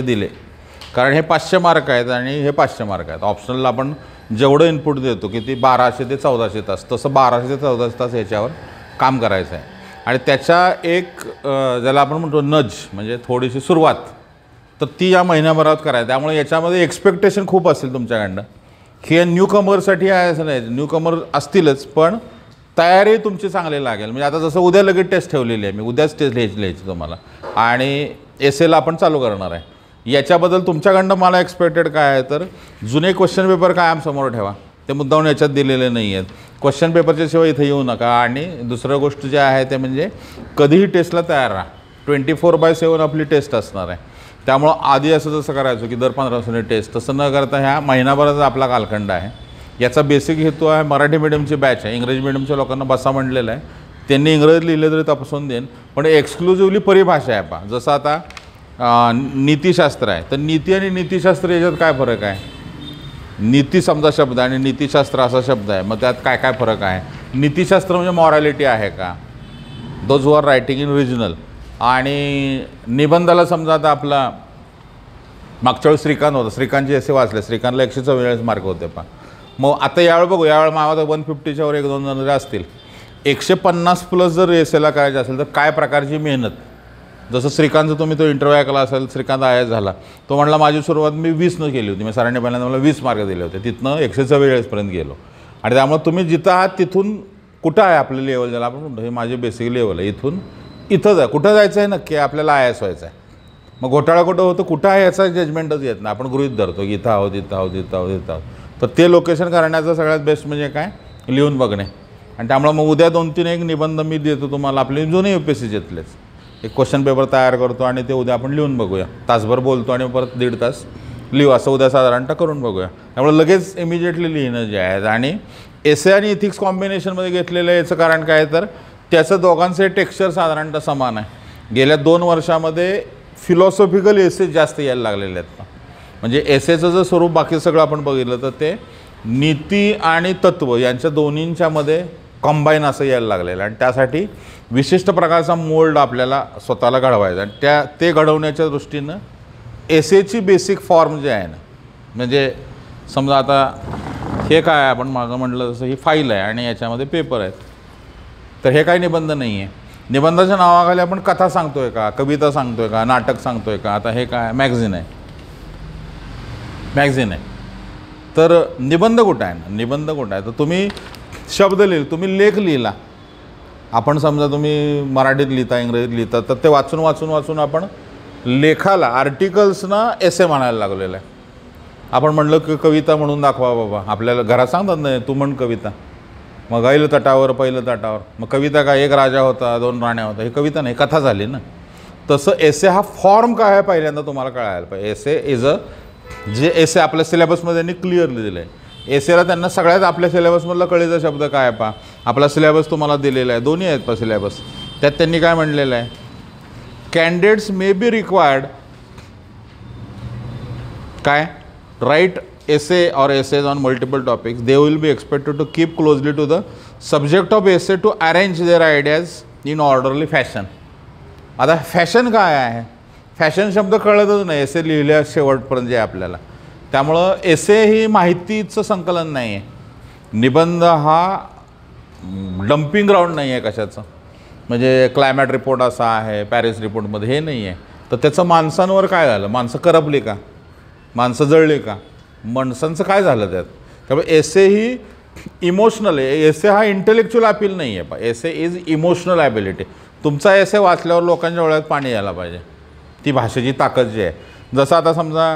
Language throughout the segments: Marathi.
दिले कारण हे पाचशे मार्क आहेत आणि हे पाचशे मार्क आहेत ऑप्शनला आपण जेवढं इनपुट देतो की ती बाराशे ते चौदाशे तास तसं बाराशे ते चौदाशे तास याच्यावर काम करायचं आहे आणि त्याच्या एक ज्याला आपण म्हणतो नज म्हणजे थोडीशी सुरुवात तर ती या महिन्याभरात करायची त्यामुळे याच्यामध्ये एक्सपेक्टेशन खूप असेल तुमच्याकडनं हे न्यू कमरसाठी आहे असं नाही न्यू कमर असतीलच पण तयारी तुमची चांगली लागेल म्हणजे आता जसं उद्या लगेच टेस्ट ठेवलेली आहे मी उद्याच टेस्ट लिहायची लिहायची तुम्हाला आणि एस एला आपण चालू करणार आहे याच्याबद्दल तुमच्याकडनं मला एक्सपेक्टेड काय आहे तर जुने क्वेश्चन पेपर काय समोर ठेवा ते मुद्दाहून याच्यात दिलेले नाही आहेत क्वेश्चन पेपरच्या शिवाय इथे येऊ नका आणि दुसरं गोष्ट जे आहे ते म्हणजे कधीही टेस्टला तयार राहा ट्वेंटी फोर बाय सेवन आपली टेस्ट असणार आहे त्यामुळं आधी असं जसं करायचो की दर पंधरा दिवसांनी टेस्ट तसं न करता ह्या महिनाभराचा आपला कालखंड आहे याचा बेसिक हेतू आहे मराठी मिडियमची बॅच आहे इंग्रजी मिडियमच्या लोकांना बसा म्हणलेला आहे त्यांनी इंग्रजी लिहिले तरी तपासून देईन पण एक्सक्लुझिव्हली परिभाषा आहे पा जसं आता नीतिशास्त्र आहे तर नीती आणि नीतिशास्त्र याच्यात काय फरक आहे नीती समजा शब्द आणि नीतिशास्त्र असा शब्द आहे मग त्यात काय काय फरक आहे नीतिशास्त्र म्हणजे मॉरॅलिटी आहे का those were writing in regional आणि निबंधाला समजा आता आपला मागच्या वेळेस श्रीकांत होता श्रीकांतचे असे वाचले श्रीकांतला एकशे चव्वेचाळीस मार्क होते पण मग आता यावेळ बघू यावेळी तर वन फिफ्टीच्यावर एक दोन जण असतील एकशे पन्नास प्लस जर एस एला करायचे असेल तर काय प्रकारची मेहनत जसं श्रीकांतचं तुम्ही तो इंटरव्ह्यू ऐकला असेल श्रीकांत आयात झाला तो म्हणला माझी सुरुवात मी वीसनं केली होती मी सरांनी पहिल्यांदा मला वीस मार्क दिले होते तिथनं एकशे चव्वेचाळीसपर्यंत गेलो आणि त्यामुळे तुम्ही जिथं आहात तिथून कुठं आहे आपलं लेवल ज्याला आपण म्हणतो हे माझे बेसिक लेवल आहे इथून इथंच आहे कुठं जायचं आहे नक्की आपल्याला एस व्हायचं आहे मग घोटाळा कुठं होतं कुठं आहे याचा जजमेंटच येत नाही आपण गृहित धरतो की इथं आहोत इथं आहोत इथं आहोत इथं आहोत तर ते लोकेशन करण्याचं सगळ्यात बेस्ट म्हणजे काय लिहून बघणे आणि त्यामुळे मग उद्या दोन तीन एक निबंध मी देतो तुम्हाला आपले जुने यू पी एस सी एक क्वेश्चन पेपर तयार करतो आणि ते उद्या आपण लिहून बघूया तासभर बोलतो आणि परत दीड तास लिहू असं उद्या साधारणतः करून बघूया त्यामुळे लगेच इमिजिएटली लिहिणं जे आहे आणि एसे आणि इथिक्स कॉम्बिनेशनमध्ये घेतलेलं आहे याचं कारण काय तर त्याचं दोघांचे टेक्स्चर साधारणतः समान आहे गेल्या दोन वर्षामध्ये फिलॉसॉफिकल एसे जास्त यायला लागलेले आहेत म्हणजे एसेचं जर स्वरूप बाकी सगळं आपण बघितलं तर ते नीती आणि तत्त्व यांच्या दोन्हींच्यामध्ये कंबाईन असं यायला लागलेलं आणि त्यासाठी विशिष्ट प्रकारचा मोल्ड आपल्याला स्वतःला घडवायचा आणि त्या ते घडवण्याच्या दृष्टीनं एची बेसिक फॉर्म जे आहे ना म्हणजे समजा आता हे काय आपण मागं म्हटलं जसं ही फाईल आहे आणि याच्यामध्ये पेपर आहेत तर हे काय निबंध नाही आहे निबंधाच्या नावाखाली आपण कथा सांगतो आहे का कविता सांगतो आहे का नाटक सांगतो आहे का आता हे काय मॅग्झिन आहे मॅगझिन आहे तर निबंध कुठं आहे ना निबंध कुठं आहे तर तुम्ही शब्द लिहिले तुम्ही लेख लिहिला आपण समजा तुम्ही मराठीत लिहिता इंग्रजीत लिहिता तर ते वाचून वाचून वाचून आपण लेखाला आर्टिकल्सना एसे म्हणायला लागलेलं आहे आपण म्हणलं की कविता म्हणून दाखवा बाबा आपल्याला घरात सांगतात नाही तू म्हण कविता मग गाईल तटावर पहिलं तटावर मग कविता काय एक राजा होता दोन राण्या होता ही कविता नाही कथा झाली ना तसं एसे हा फॉर्म काय आहे पहिल्यांदा तुम्हाला कळायला पाहिजे एसे इज अ जे एसे आपल्या सिलेबसमध्ये त्यांनी क्लिअरली दिलं आहे एसेला त्यांना सगळ्यात आपल्या सिलेबसमधला कळीचा शब्द काय पा आपला सिलेबस तुम्हाला दिलेला आहे दोन्ही आहेत पा सिलेबस त्यात त्यांनी काय म्हणलेलं आहे कॅन्डिडेट्स मे बी रिक्वायर्ड काय write essay or essays on multiple topics they will be expected to keep closely to the subject of essay to arrange their ideas in orderly fashion आता फॅशन काय आहे फॅशन शब्द कळतच नाही एसे लिहिल्या शेवटपर्यंत जे आपल्याला त्यामुळं एसे ही माहितीचं संकलन नाही आहे निबंध हा डम्पिंग ग्राउंड नाही आहे कशाचं म्हणजे क्लायमॅट रिपोर्ट असा आहे पॅरिस रिपोर्टमध्ये हे नाही आहे तर त्याचं माणसांवर काय झालं माणसं करपली का माणसं जळली का माणसांचं काय झालं त्यात त्यामुळे एसे ही इमोशनल आहे एसे हा इंटेलेक्च्युअल अपील नाही आहे पा एसे इज इमोशनल ॲबिलिटी तुमचा एसे वाचल्यावर लोकांच्या डोळ्यात पाणी यायला पाहिजे ती भाषेची ताकद जी आहे जसं आता समजा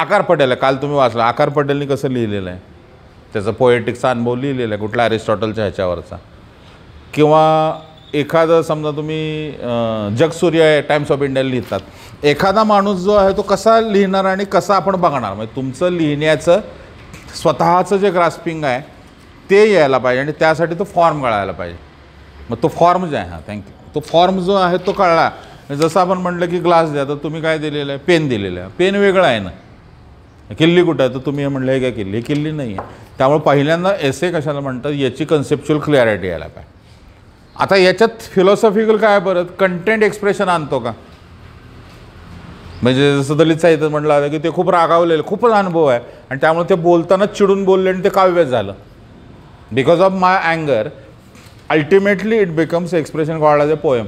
आकार पटेल आहे काल तुम्ही वाचला आकार पटेलनी कसं लिहिलेलं आहे त्याचा पोएटिकचा अनुभव लिहिलेला आहे कुठला अरिस्टॉटलच्या ह्याच्यावरचा किंवा एखादं समजा तुम्ही जगसूर्य टाइम्स ऑफ इंडिया लिहितात एखादा माणूस जो आहे तो कसा लिहिणार आणि कसा आपण बघणार म्हणजे तुमचं लिहिण्याचं स्वतःचं जे ग्रास्पिंग आहे ते यायला पाहिजे आणि त्यासाठी तो फॉर्म कळायला पाहिजे मग तो फॉर्म जो आहे हां थँक्यू तो फॉर्म जो आहे तो कळला जसं आपण म्हटलं की ग्लास द्या तर तुम्ही काय दिलेलं आहे पेन दिलेलं आहे पेन वेगळं आहे ना किल्ली कुठं आहे तर तुम्ही म्हणलं आहे का किल्ली किल्ली नाही आहे त्यामुळे पहिल्यांदा ए कशाला म्हणतात याची कन्सेप्च्युअल क्लॅरिटी यायला पाहिजे आता याच्यात फिलॉसॉफिकल काय परत कंटेंट एक्सप्रेशन आणतो का म्हणजे जसं दलित साहित्य म्हटलं आलं की ते खूप रागावलेलं खूपच अनुभव आहे आणि त्यामुळे ते बोलताना चिडून बोलले आणि ते काव्य झालं बिकॉज ऑफ माय अँगर ultimately it becomes expression called as poem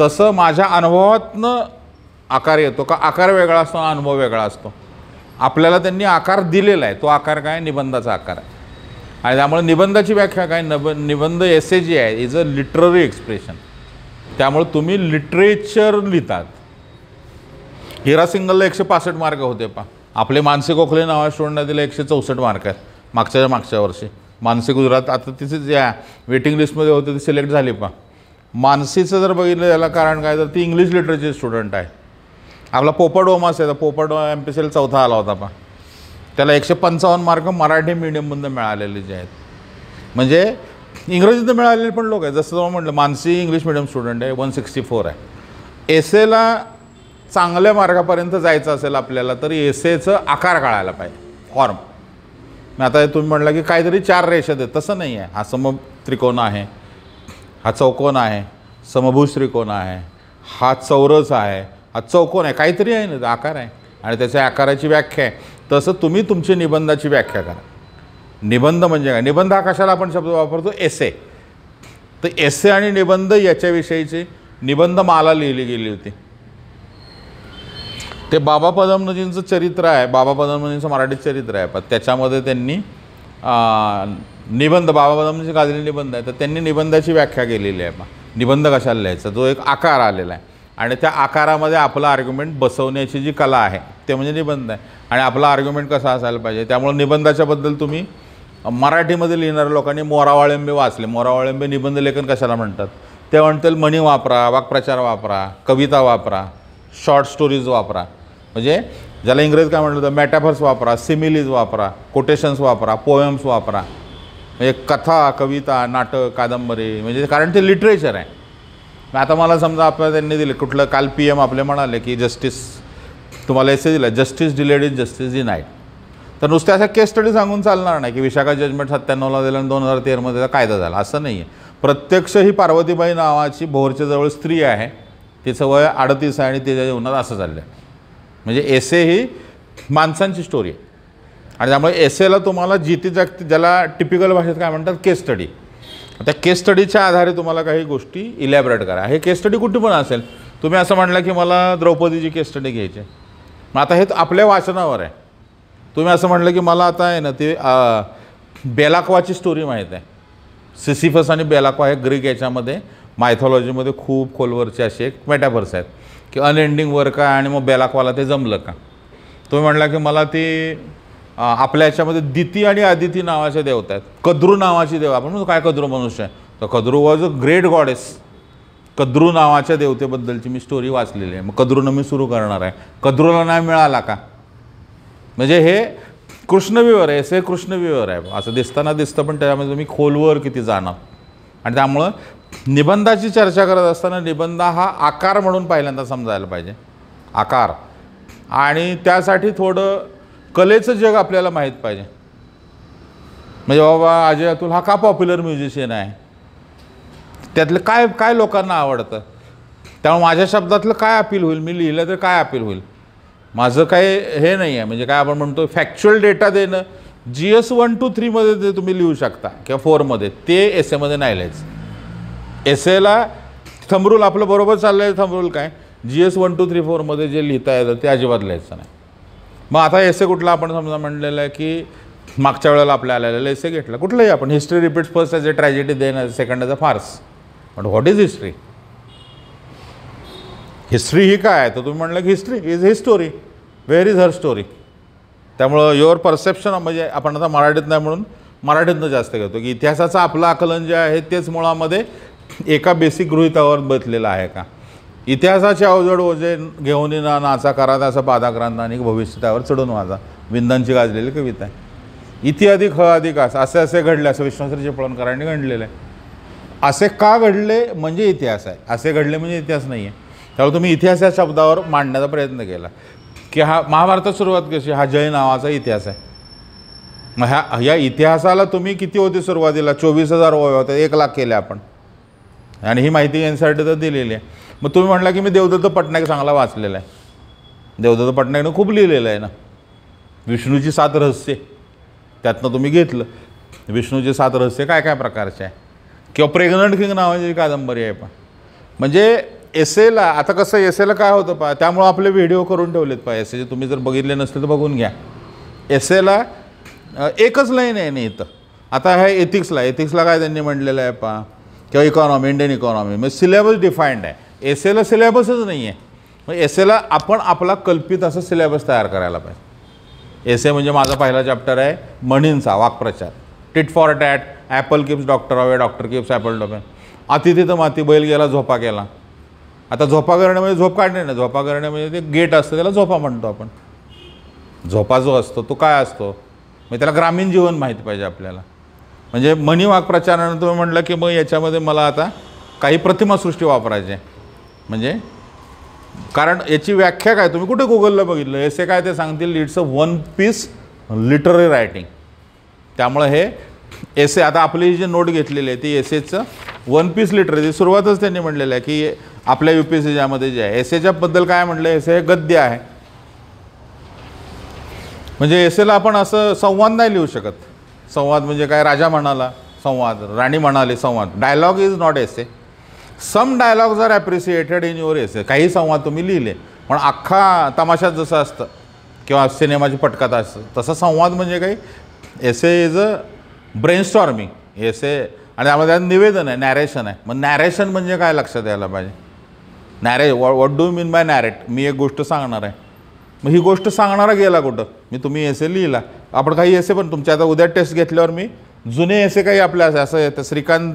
तसं माझ्या अनुभवातनं आकार येतो का आकार वेगळा असतो अनुभव वेगळा असतो आपल्याला त्यांनी आकार दिलेला आहे तो आकार काय निबंधाचा आकार आहे आणि त्यामुळे निबंधाची व्याख्या काय नब निबंध एस ए जी आहे इज अ लिटररी एक्सप्रेशन त्यामुळे तुम्ही लिटरेचर लिहितात हिरा सिंगलला एकशे पासष्ट मार्क होते पा आपले मानसे गोखले नावा स्टुडंटला दिले एकशे चौसष्ट मार्क आहेत मागच्या मागच्या वर्षी मानसे गुजरात आता तिचे जे वेटिंग लिस्टमध्ये होते ते सिलेक्ट झाले पा मानसीचं जर बघितलं याला कारण काय तर ती इंग्लिश लिटरेचर स्टुडंट आहे आपला पोपट ओमास आहे तर पोपट एम पी सी एल चौथा आला होता पण त्याला एकशे पंचावन्न मार्क मराठी मिडियममधून मिळालेले जे आहेत म्हणजे इंग्रजीत मिळालेले पण लोक आहेत जसं म्हटलं मानसी इंग्लिश मिडियम स्टुडंट आहे वन सिक्स्टी फोर आहे एसेला चांगल्या मार्गापर्यंत जायचं असेल आपल्याला तर एसेचं आकार काढायला पाहिजे फॉर्म मग आता तुम्ही म्हटलं की काहीतरी चार रेषा देत तसं नाही आहे हा सम त्रिकोण आहे हा चौकोन आहे समभुज त्रिकोण आहे हा चौरस आहे हा चौकोन आहे काहीतरी आहे ना आकार आहे आणि त्याच्या आकाराची व्याख्या आहे तसं तुम्ही तुमची निबंधाची व्याख्या करा निबंध म्हणजे काय निबंध हा कशाला आपण शब्द वापरतो एसे तर एसे आणि निबंध याच्याविषयीचे निबंध माला लिहिली गेली होती ते बाबा पदमनजींचं चरित्र आहे बाबा पदमनजींचं मराठी चरित्र आहे पण त्याच्यामध्ये त्यांनी निबंध बाबा पदमनजी गाजलेले निबंध आहे तर त्यांनी निबंधाची व्याख्या केलेली आहे निबंध कशाला लिहायचा जो एक आकार आलेला आहे आणि त्या आकारामध्ये आपलं आर्ग्युमेंट बसवण्याची जी कला आहे ते म्हणजे निबंध आहे आणि आपला आर्ग्युमेंट कसा असायला पाहिजे त्यामुळे निबंधाच्याबद्दल तुम्ही मराठीमध्ये लिहिणाऱ्या लोकांनी मोरावाळिंबे वाचले मोरावाळिंबे निबंध लेखन कशाला म्हणतात ते म्हणतील मणी वापरा वाक्प्रचार वापरा कविता वापरा शॉर्ट स्टोरीज वापरा म्हणजे ज्याला इंग्रजीत काय म्हणलं होतं मॅटाफर्स वापरा सिमिलीज वापरा कोटेशन्स वापरा पोएम्स वापरा म्हणजे कथा कविता नाटक कादंबरी म्हणजे कारण ते लिटरेचर आहे मग आता मला समजा आपल्या त्यांनी दिले कुठलं काल पी एम आपले म्हणाले की जस्टिस तुम्हाला ए दिलं justice delayed is justice denied तर नुसत्या अशा केस स्टडी सांगून चालणार नाही की विशाखा जजमेंट सत्त्याण्णवला दिलं आणि दोन हजार तेरमध्ये कायदा झाला असं नाही आहे प्रत्यक्ष ही पार्वतीबाई नावाची भोरच्या जवळ स्त्री आहे तिचं वय अडतीस आहे आणि तिच्या जीवनात असं चाललं आहे म्हणजे एस ए ही माणसांची स्टोरी आहे आणि त्यामुळे एला तुम्हाला जिथे जागती ज्याला टिपिकल भाषेत काय म्हणतात केस स्टडी त्या केस स्टडीच्या आधारे तुम्हाला काही गोष्टी इलॅबरेट करा हे केस स्टडी कुठे पण असेल तुम्ही असं म्हटलं की मला द्रौपदीची केस स्टडी घ्यायची मग आता हे आपल्या वाचनावर आहे तुम्ही असं म्हटलं की मला आता आहे ना ते बेलाक्वाची स्टोरी माहीत आहे सिसिफस आणि बेलाक्वा हे ग्रीक याच्यामध्ये मायथॉलॉजीमध्ये खूप खोलवरचे असे एक मेटाफर्स आहेत की अनएंडिंग वर्क आहे आणि मग बेलाकवाला ते जमलं का तुम्ही म्हटलं की मला ती आपल्या याच्यामध्ये दिती आणि आदिती नावाचे देवता आहेत कद्रू नावाची देव आपण म्हणतो काय कद्रू मनुष्य आहे तर Kadru was a great goddess Kadru नावाच्या देवतेबद्दलची मी स्टोरी वाचलेली आहे मग कद्रूनं मी सुरू करणार आहे कद्रूला नाही मिळाला का म्हणजे हे कृष्णविवर आहे से कृष्णविवर आहे असं दिसताना दिसतं पण त्याच्यामध्ये तुम्ही खोलवर किती जाणार आणि त्यामुळं निबंधाची चर्चा करत असताना निबंध हा आकार म्हणून पहिल्यांदा समजायला पाहिजे आकार आणि त्यासाठी थोडं कलेचं जग आपल्याला माहीत पाहिजे म्हणजे बाबा अजय अतुल हा का पॉप्युलर म्युझिशियन आहे त्यातलं काय काय लोकांना आवडतं त्यामुळे माझ्या शब्दातलं काय अपील होईल मी लिहिलं तर काय अपील होईल माझं काय हे नाही आहे म्हणजे काय आपण म्हणतो फॅक्च्युअल डेटा देणं जी एस वन टू थ्रीमध्ये ते तुम्ही लिहू शकता किंवा फोरमध्ये ते एस एमध्ये नाही लिहायचं एस एला थंबरूल आपलं बरोबर चाललं आहे थंबरूल काय G S one two three फोरमध्ये जे लिहिता येतं ते अजिबात लिहायचं नाही मग आता एसे कुठला आपण समजा म्हणलेलं आहे की मागच्या वेळेला आपल्या आलेला एसे घेतला कुठलंही आपण history repeat first as a tragedy then second as a farce but what is history history ही काय तर तुम्ही म्हणलं की history is his story where is her story त्यामुळं युअर परसेप्शन म्हणजे आपण आता मराठीत नाही म्हणून मराठीतनं जास्त घेतो की इतिहासाचं आपलं आकलन जे आहे तेच मुळामध्ये एका बेसिक गृहितावर बसलेलं आहे का इतिहासाचे अवजड ओझे घेऊन ना नाचा करात असं आणि भविष्यावर चढून माझा विंदांची गाजलेली कविता आहे इति अधिक ह अधिक असं असे असे घडले असं विश्वश्री चिपळणकरांनी घडलेलं आहे असे का घडले म्हणजे इतिहास आहे असे घडले म्हणजे इतिहास नाही आहे त्यामुळे तुम्ही इतिहास या शब्दावर मांडण्याचा प्रयत्न केला की हा महाभारतात सुरुवात कशी हा जय नावाचा इतिहास आहे मग ह्या ह्या इतिहासाला तुम्ही किती होते सुरुवातीला चोवीस हजार वय होते एक लाख केले आपण आणि ही माहिती यांच्यासाठी तर दिलेली आहे मग तुम्ही म्हटला की मी देवदत्त पटनायक चांगला वाचलेला आहे देवदत्त पटनायकनं खूप लिहिलेलं आहे ना विष्णूची सात रहस्य त्यातनं तुम्ही घेतलं विष्णूचे सात रहस्य काय काय प्रकारचे आहे किंवा प्रेग्नंट किंग नावाची कादंबरी आहे पण म्हणजे एस एला आता कसं एस एला काय होतं पहा त्यामुळं आपले व्हिडिओ करून ठेवलेत एस एचे तुम्ही जर बघितले नसले तर बघून घ्या एला एकच लाईन आहे ना इथं आता हे एथिक्सला एथिक्सला काय त्यांनी म्हटलेलं आहे पहा किंवा इकॉनॉमी इंडियन इकॉनॉमी म्हणजे सिलेबस डिफाईंड आहे एस एला सिलेबसच नाही आहे मग एस एला आपण आपला कल्पित असा सिलेबस तयार करायला पाहिजे एस ए म्हणजे माझा पहिला चॅप्टर आहे म्हणींचा वाक्प्रचार tit for tat apple keeps doctor away doctor keeps apple डॉबे अतिथी तर माती बैल गेला झोपा गेला आता झोपा करणे म्हणजे झोप काढणे ना झोपा करणे म्हणजे ते गेट असतं त्याला झोपा म्हणतो आपण झोपा जो असतो तो काय असतो मग त्याला ग्रामीण जीवन माहीत पाहिजे आपल्याला म्हणजे मणी वाक्प्रचारानं तुम्ही म्हटलं की मग याच्यामध्ये मला आता काही प्रतिमासृष्टी वापरायची आहे म्हणजे कारण याची व्याख्या काय तुम्ही कुठे गुगलला बघितलं ए काय ते सांगतील it's a one piece literary writing त्यामुळे हे एसे आता आपली जी नोट घेतलेली आहे ती एसेचं वन पीस लिटररी सुरुवातच त्यांनी म्हटलेलं आहे की आपल्या यू पी एस सी ज्यामध्ये जे आहे बद्दल काय म्हटलं एसे हे गद्य आहे म्हणजे एसेला आपण असं संवाद नाही लिहू शकत संवाद म्हणजे काय राजा म्हणाला संवाद राणी म्हणाली संवाद dialogue is not essay some dialogues are appreciated in your essay काही संवाद तुम्ही लिहिले पण अख्खा तमाशात जसं असतं किंवा सिनेमाची पटकथा असतं तसा संवाद म्हणजे काही एसे इज अ ब्रेनस्टॉर्मिंग एसे आणि त्यामध्ये त्यात निवेदन आहे नॅरेशन आहे मग नॅरेशन म्हणजे काय लक्षात यायला पाहिजे narrate what do mean by narrate मी एक गोष्ट सांगणार आहे मग ही गोष्ट सांगणारा गेला कुठं मी तुम्ही एसे लिहिला आपण काही एसे पण तुमच्या आता उद्या टेस्ट घेतल्यावर मी जुने एसे काही आपल्या असं येतं श्रीकांत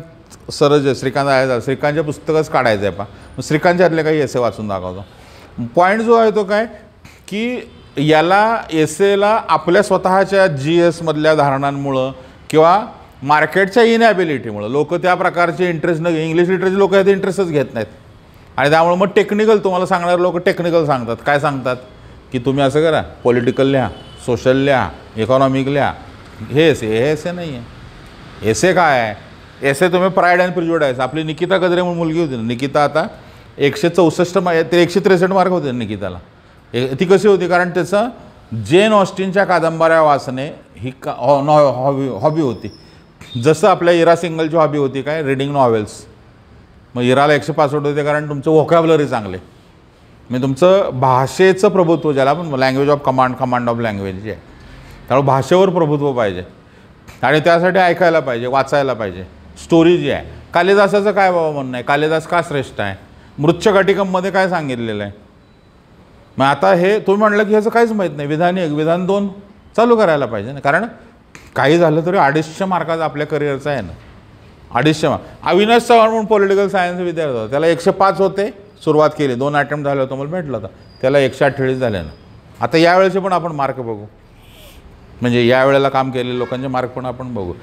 सरज श्रीकांत आहे श्रीकांतच्या पुस्तकच काढायचं आहे पहा मग श्रीकांतच्यातले काही एसे वाचून दाखवतो पॉईंट जो आहे तो काय की याला एला आपल्या स्वतःच्या जी एसमधल्या धारणांमुळं किंवा मार्केटच्या इनॅबिलिटीमुळं लोक त्या प्रकारचे इंटरेस्ट न इंग्लिश लिटरेचर लोक यात इंटरेस्टच घेत नाहीत आणि त्यामुळं मग टेक्निकल तुम्हाला सांगणारे लोक टेक्निकल सांगतात काय सांगतात की तुम्ही असं करा पॉलिटिकल लिहा सोशल लिहा इकॉनॉमिक लिहा हे एसे हे एसे नाही आहे एसे काय आहे एस ए तुम्ही प्राईड अँड प्रिज्युडायस आपली निकिता कदरे म्हणून मुलगी होती ना निकिता आता एकशे चौसष्ट मा ते एकशे त्रेसष्ट मार्क होते निकिताला ती कशी होती कारण त्याचं जेन ऑस्टिनच्या कादंबऱ्या वाचणे ही का हॉबी हो, हॉबी होती जसं आपल्या इरा सिंगलची हॉबी होती काय रिडिंग नॉवेल्स मग इराला एकशे पासष्ट होते कारण तुमचं वोकॅबलरी चांगले म्हणजे तुमचं भाषेचं प्रभुत्व ज्याला आपण language of command command of language आहे त्यामुळे भाषेवर प्रभुत्व पाहिजे आणि त्यासाठी ऐकायला पाहिजे वाचायला पाहिजे स्टोरी जी आहे कालिदासाचं काय बाबा म्हणणं आहे कालिदास का श्रेष्ठ आहे मृच्छकाटिकममध्ये काय सांगितलेलं आहे मग आता हे तुम्ही म्हणलं की ह्याचं काहीच माहीत नाही विधान एक विधान दोन चालू करायला पाहिजे ना कारण काही झालं तरी अडीचशे मार्काचा आपल्या करिअरचा आहे ना अडीचशे मार्क अविनाश चव्हाण म्हणून पॉलिटिकल सायन्स विद्यार्थी होता त्याला एकशे पाच होते सुरुवात केली दोन अटेम्प्ट झाले होतं मला भेटलं होता त्याला एकशे अठ्ठेचाळीस झाले ना आता यावेळेचे पण आपण मार्क बघू म्हणजे यावेळेला काम केलेले लोकांचे मार्क पण आपण बघू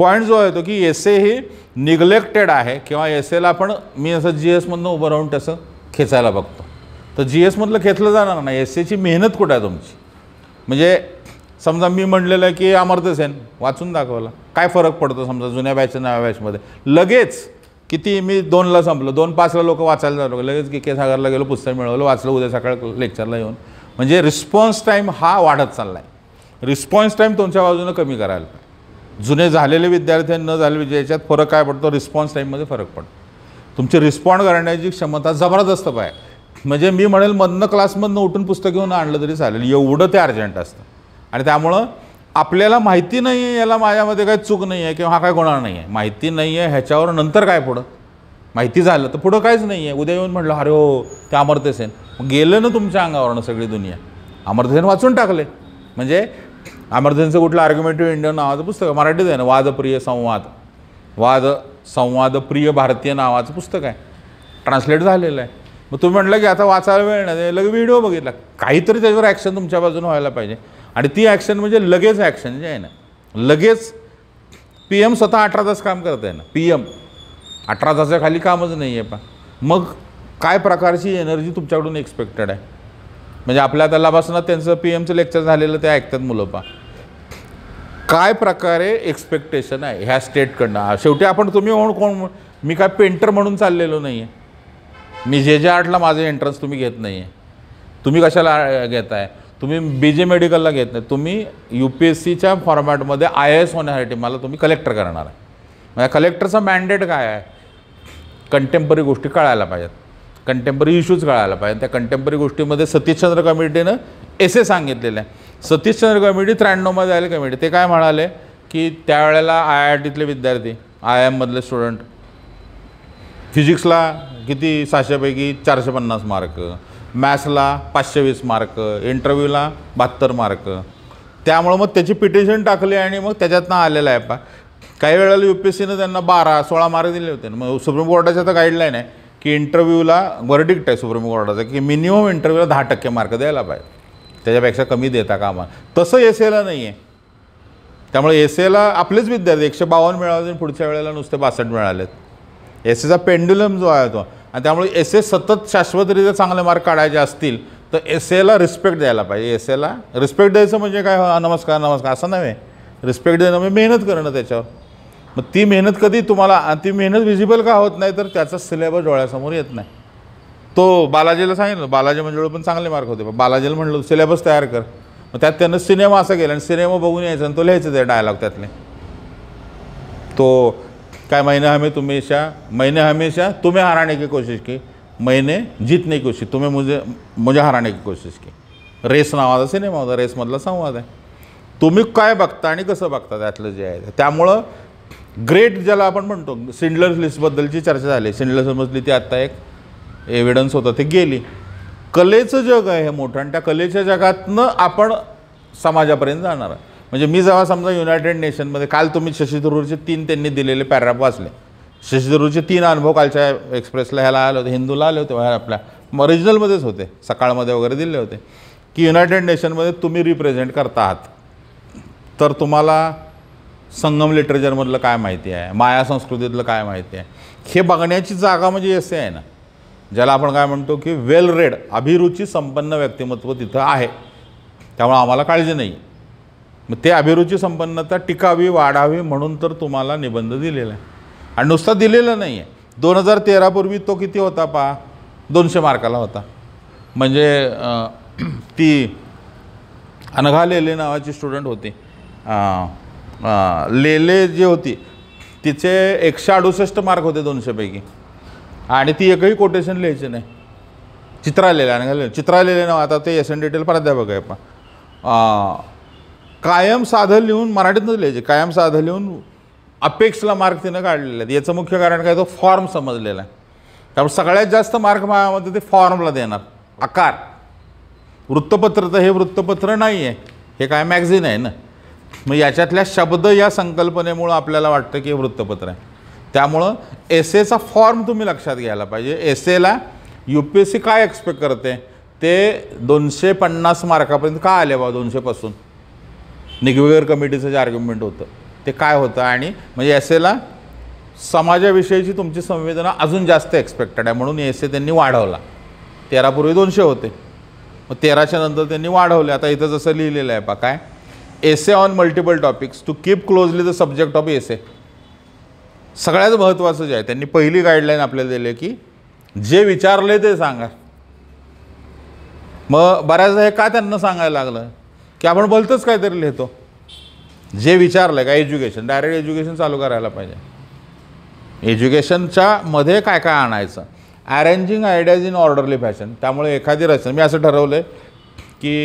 पॉईंट जो आहे तो की एस ए ही निग्लेक्टेड आहे किंवा एस एला आपण मी असं जी एसमधनं उभं राहून तसं खेचायला बघतो तर जी एसमधलं खेचलं जाणार नाही एस एची मेहनत कुठं आहे तुमची म्हणजे समजा मी म्हणलेलं आहे की सेन वाचून दाखवला काय फरक पडतो समजा जुन्या बॅच नव्या बॅचमध्ये लगेच किती मी दोनला संपलो दोन पाचला लोक वाचायला जातो लगेच की के सागरला गेलो पुस्तक मिळवलं वाचलं उद्या सकाळ लेक्चरला येऊन म्हणजे रिस्पॉन्स टाईम हा वाढत चालला आहे रिस्पॉन्स टाईम तुमच्या बाजूनं कमी करायला जुने झालेले विद्यार्थी आणि न झालेले याच्यात फरक काय पडतो रिस्पॉन्स टाईममध्ये फरक पडतो तुमची रिस्पॉन्ड करण्याची क्षमता जबरदस्त पाहिजे म्हणजे मी म्हणेल मधनं क्लासमधनं उठून पुस्तक घेऊन आणलं तरी चालेल एवढं ते अर्जंट असतं आणि त्यामुळं आपल्याला माहिती नाही आहे याला माझ्यामध्ये काही चूक नाही आहे किंवा हा काय गुन्हा नाही आहे माहिती नाही आहे ह्याच्यावर नंतर काय पुढं माहिती झालं तर पुढं काहीच नाही आहे उद्या येऊन म्हटलं अरे हो ते अमर्त्यसेन गेलं ना तुमच्या अंगावरनं सगळी दुनिया अमर्त्यसेन वाचून टाकले म्हणजे अमर्जन्सी कुठलं आर्ग्युमेंटिव्ह इंडियन नावाचं पुस्तक मराठीत आहे ना वादप्रिय संवाद वाद प्रिय भारतीय नावाचं पुस्तक आहे ट्रान्सलेट झालेलं आहे मग तुम्ही म्हटलं की आता वाचायला वेळ नाही लगेच व्हिडिओ बघितला काहीतरी त्याच्यावर ॲक्शन तुमच्या बाजूने व्हायला पाहिजे आणि ती ॲक्शन म्हणजे लगेच ॲक्शन जे आहे ना लगेच पी एम स्वतः अठरा तास काम करत आहे ना पी एम अठरा तासाच्या खाली कामच नाही आहे पण मग काय प्रकारची एनर्जी तुमच्याकडून एक्सपेक्टेड आहे म्हणजे आपल्या तलापासून त्यांचं पी एमचं लेक्चर झालेलं ते ऐकतात मुलं पा काय प्रकारे एक्सपेक्टेशन आहे ह्या स्टेटकडनं शेवटी आपण तुम्ही कोण कोण मी काय पेंटर म्हणून चाललेलो नाही आहे मी जे जे आर्टला माझे एंट्रन्स तुम्ही घेत नाही आहे तुम्ही कशाला घेत आहे तुम्ही बी जे मेडिकलला घेत नाही तुम्ही यू पी एस सीच्या फॉर्मॅटमध्ये आय एस होण्यासाठी मला तुम्ही कलेक्टर करणार आहे म्हणजे कलेक्टरचं मॅन्डेट काय आहे कंटेम्पररी गोष्टी कळायला पाहिजेत कंटेम्पररी इश्यूज कळायला पाहिजे त्या कंटेम्परी गोष्टीमध्ये सतीशचंद्र कमिटीनं ए सांगितलेलं आहे सतीशचंद्र कमिटी त्र्याण्णवमध्ये आले कमिटी ते काय म्हणाले की त्यावेळेला आय आय टीतले विद्यार्थी आय आय एममधले स्टुडंट फिजिक्सला किती सहाशेपैकी चारशे पन्नास मार्क मॅथ्सला पाचशे वीस मार्क इंटरव्ह्यूला बहात्तर मार्क त्यामुळं मग त्याची पिटिशन टाकली आणि मग त्याच्यातनं आलेला आहे पा काही वेळेला यू पी एस सीनं त्यांना बारा सोळा मार्क दिले होते मग सुप्रीम कोर्टाच्या तर गाईडलाईन आहे की इंटरव्ह्यूला वर्डिक्ट आहे सुप्रीम कोर्टाचा की मिनिमम इंटरव्ह्यूला दहा टक्के मार्क द्यायला पाहिजे त्याच्यापेक्षा कमी देता का आम्हाला तसं एस एला नाही आहे त्यामुळे एस एला आपलेच विद्यार्थी एकशे बावन्न मिळाले आणि पुढच्या वेळेला नुसते बासष्ट मिळालेत एस एचा पेंड्युलम जो आहे तो आणि त्यामुळे एस ए सतत शाश्वतरित्या चांगले मार्क काढायचे असतील तर एस एला रिस्पेक्ट द्यायला पाहिजे एस एला रिस्पेक्ट द्यायचं म्हणजे काय नमस्कार नमस्कार असं नव्हे रिस्पेक्ट देणं म्हणजे मेहनत करणं त्याच्यावर मग ती मेहनत कधी तुम्हाला ती मेहनत विजिबल का होत नाही तर त्याचा सिलेबस डोळ्यासमोर येत नाही तो बालाजीला सांगितलं बालाजी म्हणजे पण चांगले मार्क होते बालाजीला म्हणलं सिलेबस तयार कर मग त्यात त्यानं सिनेमा असा केला आणि सिनेमा बघून यायचा आणि तो लिहायचं त्या डायलॉग त्यातले तो काय महिने हमे तुम्हीशा महिने हमेशा तुम्ही हराने की कोशिश की महिने जीतने की कोशिश तुम्ही मुझे मुझे हराने की कोशिश की रेस नावाचा सिनेमा होता रेसमधला संवाद आहे तुम्ही काय बघता आणि कसं बघता त्यातलं जे आहे त्यामुळं ग्रेट ज्याला आपण म्हणतो सिंडलर लिस्टबद्दलची चर्चा झाली सिंडलर समजली ती आत्ता एक एव्हिडन्स होतं ते गेली कलेचं जग आहे हे मोठं आणि त्या कलेच्या जगातनं आपण समाजापर्यंत जाणार आहे म्हणजे मी जेव्हा समजा युनायटेड नेशनमध्ये काल तुम्ही शशी थरूरचे तीन त्यांनी दिलेले पॅराग्राफ वाचले शशी थरूरचे तीन अनुभव कालच्या एक्सप्रेसला ह्याला आले होते हिंदूला आले होते आपल्या ओरिजिनलमध्येच होते सकाळमध्ये वगैरे दिले होते की युनायटेड नेशनमध्ये तुम्ही रिप्रेझेंट करता आहात तर तुम्हाला संगम लिटरेचरमधलं काय माहिती आहे माया संस्कृतीतलं काय माहिती आहे हे बघण्याची जागा म्हणजे असे आहे ना ज्याला आपण काय म्हणतो की वेल रेड अभिरुची संपन्न व्यक्तिमत्व तिथं आहे त्यामुळे आम्हाला काळजी नाही मग ते अभिरुची संपन्नता टिकावी वाढावी म्हणून तर तुम्हाला निबंध दिलेला आहे आणि नुसता दिलेला नाही आहे दोन हजार तेरापूर्वी तो किती होता पा दोनशे मार्काला होता म्हणजे ती लेले नावाची स्टुडंट होती लेले जी होती तिचे एकशे अडुसष्ट मार्क होते दोनशेपैकी आणि ती एकही कोटेशन लिहायची नाही चित्रा लिहिल्या चित्रा लिहिले नाव आता ते एस एन डी टेल प्राध्यापक आहे पण कायम साधं लिहून मराठीतच लिहायचे कायम साधं लिहून अपेक्षला मार्क तिनं काढलेले आहेत याचं मुख्य कारण काय तो फॉर्म समजलेला आहे त्यामुळे सगळ्यात जास्त मार्क माझ्यामध्ये ते फॉर्मला देणार आकार वृत्तपत्र तर हे वृत्तपत्र नाही आहे हे काय मॅगझिन आहे ना मग याच्यातल्या शब्द या संकल्पनेमुळं आपल्याला वाटतं की वृत्तपत्र आहे त्यामुळं एचा फॉर्म तुम्ही लक्षात घ्यायला पाहिजे एस एला यू पी एस सी काय एक्सपेक्ट करते ते दोनशे पन्नास मार्कापर्यंत का आले बा दोनशेपासून निगवेगर कमिटीचं जे आर्ग्युमेंट होतं ते काय होतं आणि म्हणजे एस एला समाजाविषयीची तुमची संवेदना अजून जास्त एक्सपेक्टेड आहे म्हणून एस ए त्यांनी वाढवला तेरापूर्वी दोनशे होते मग तेराच्या नंतर त्यांनी वाढवले आता इथं जसं लिहिलेलं आहे बा काय essay on multiple topics to keep closely the subject of essay सगळ्यात महत्त्वाचं जे आहे त्यांनी पहिली गाईडलाईन आपल्याला दिली की जे विचारले ते सांगा मग बऱ्याचदा हे का त्यांना सांगायला लागलं की आपण बोलतोच काहीतरी लिहितो जे विचारलं का एज्युकेशन डायरेक्ट एज्युकेशन चालू करायला पाहिजे एज्युकेशनच्या मध्ये काय काय आणायचं arranging ideas in orderly fashion त्यामुळे एखादी रचना मी असं ठरवलं आहे की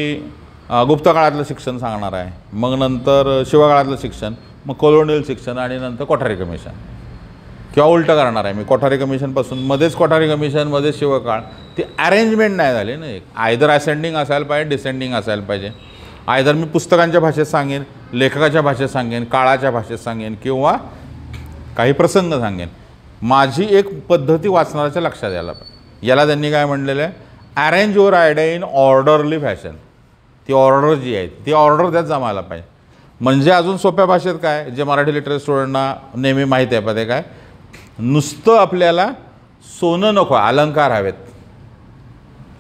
गुप्त काळातलं शिक्षण सांगणार आहे मग नंतर शिवकाळातलं शिक्षण मग कोलोनियल शिक्षण आणि नंतर कोठारी कमिशन किंवा उलटं करणार आहे मी कोठारी कमिशनपासून मध्येच कोठारी कमिशन मध्ये शिवकाळ ती अरेंजमेंट नाही झाली ना एक आयदर असेंडिंग असायला पाहिजे डिसेंडिंग असायला पाहिजे आयदर मी पुस्तकांच्या भाषेत सांगेन लेखकाच्या भाषेत सांगेन काळाच्या भाषेत सांगेन किंवा काही प्रसंग सांगेन माझी एक पद्धती वाचणाऱ्याच्या लक्षात यायला पाहिजे याला त्यांनी काय म्हणलेलं आहे arrange your idea in orderly fashion ती ऑर्डर जी आहे ती ऑर्डर त्यात जमायला पाहिजे म्हणजे अजून सोप्या भाषेत काय जे मराठी लिटरेचर स्टुडंटना नेहमी माहिती आहे ते काय नुसतं आपल्याला सोनं नको अलंकार हवेत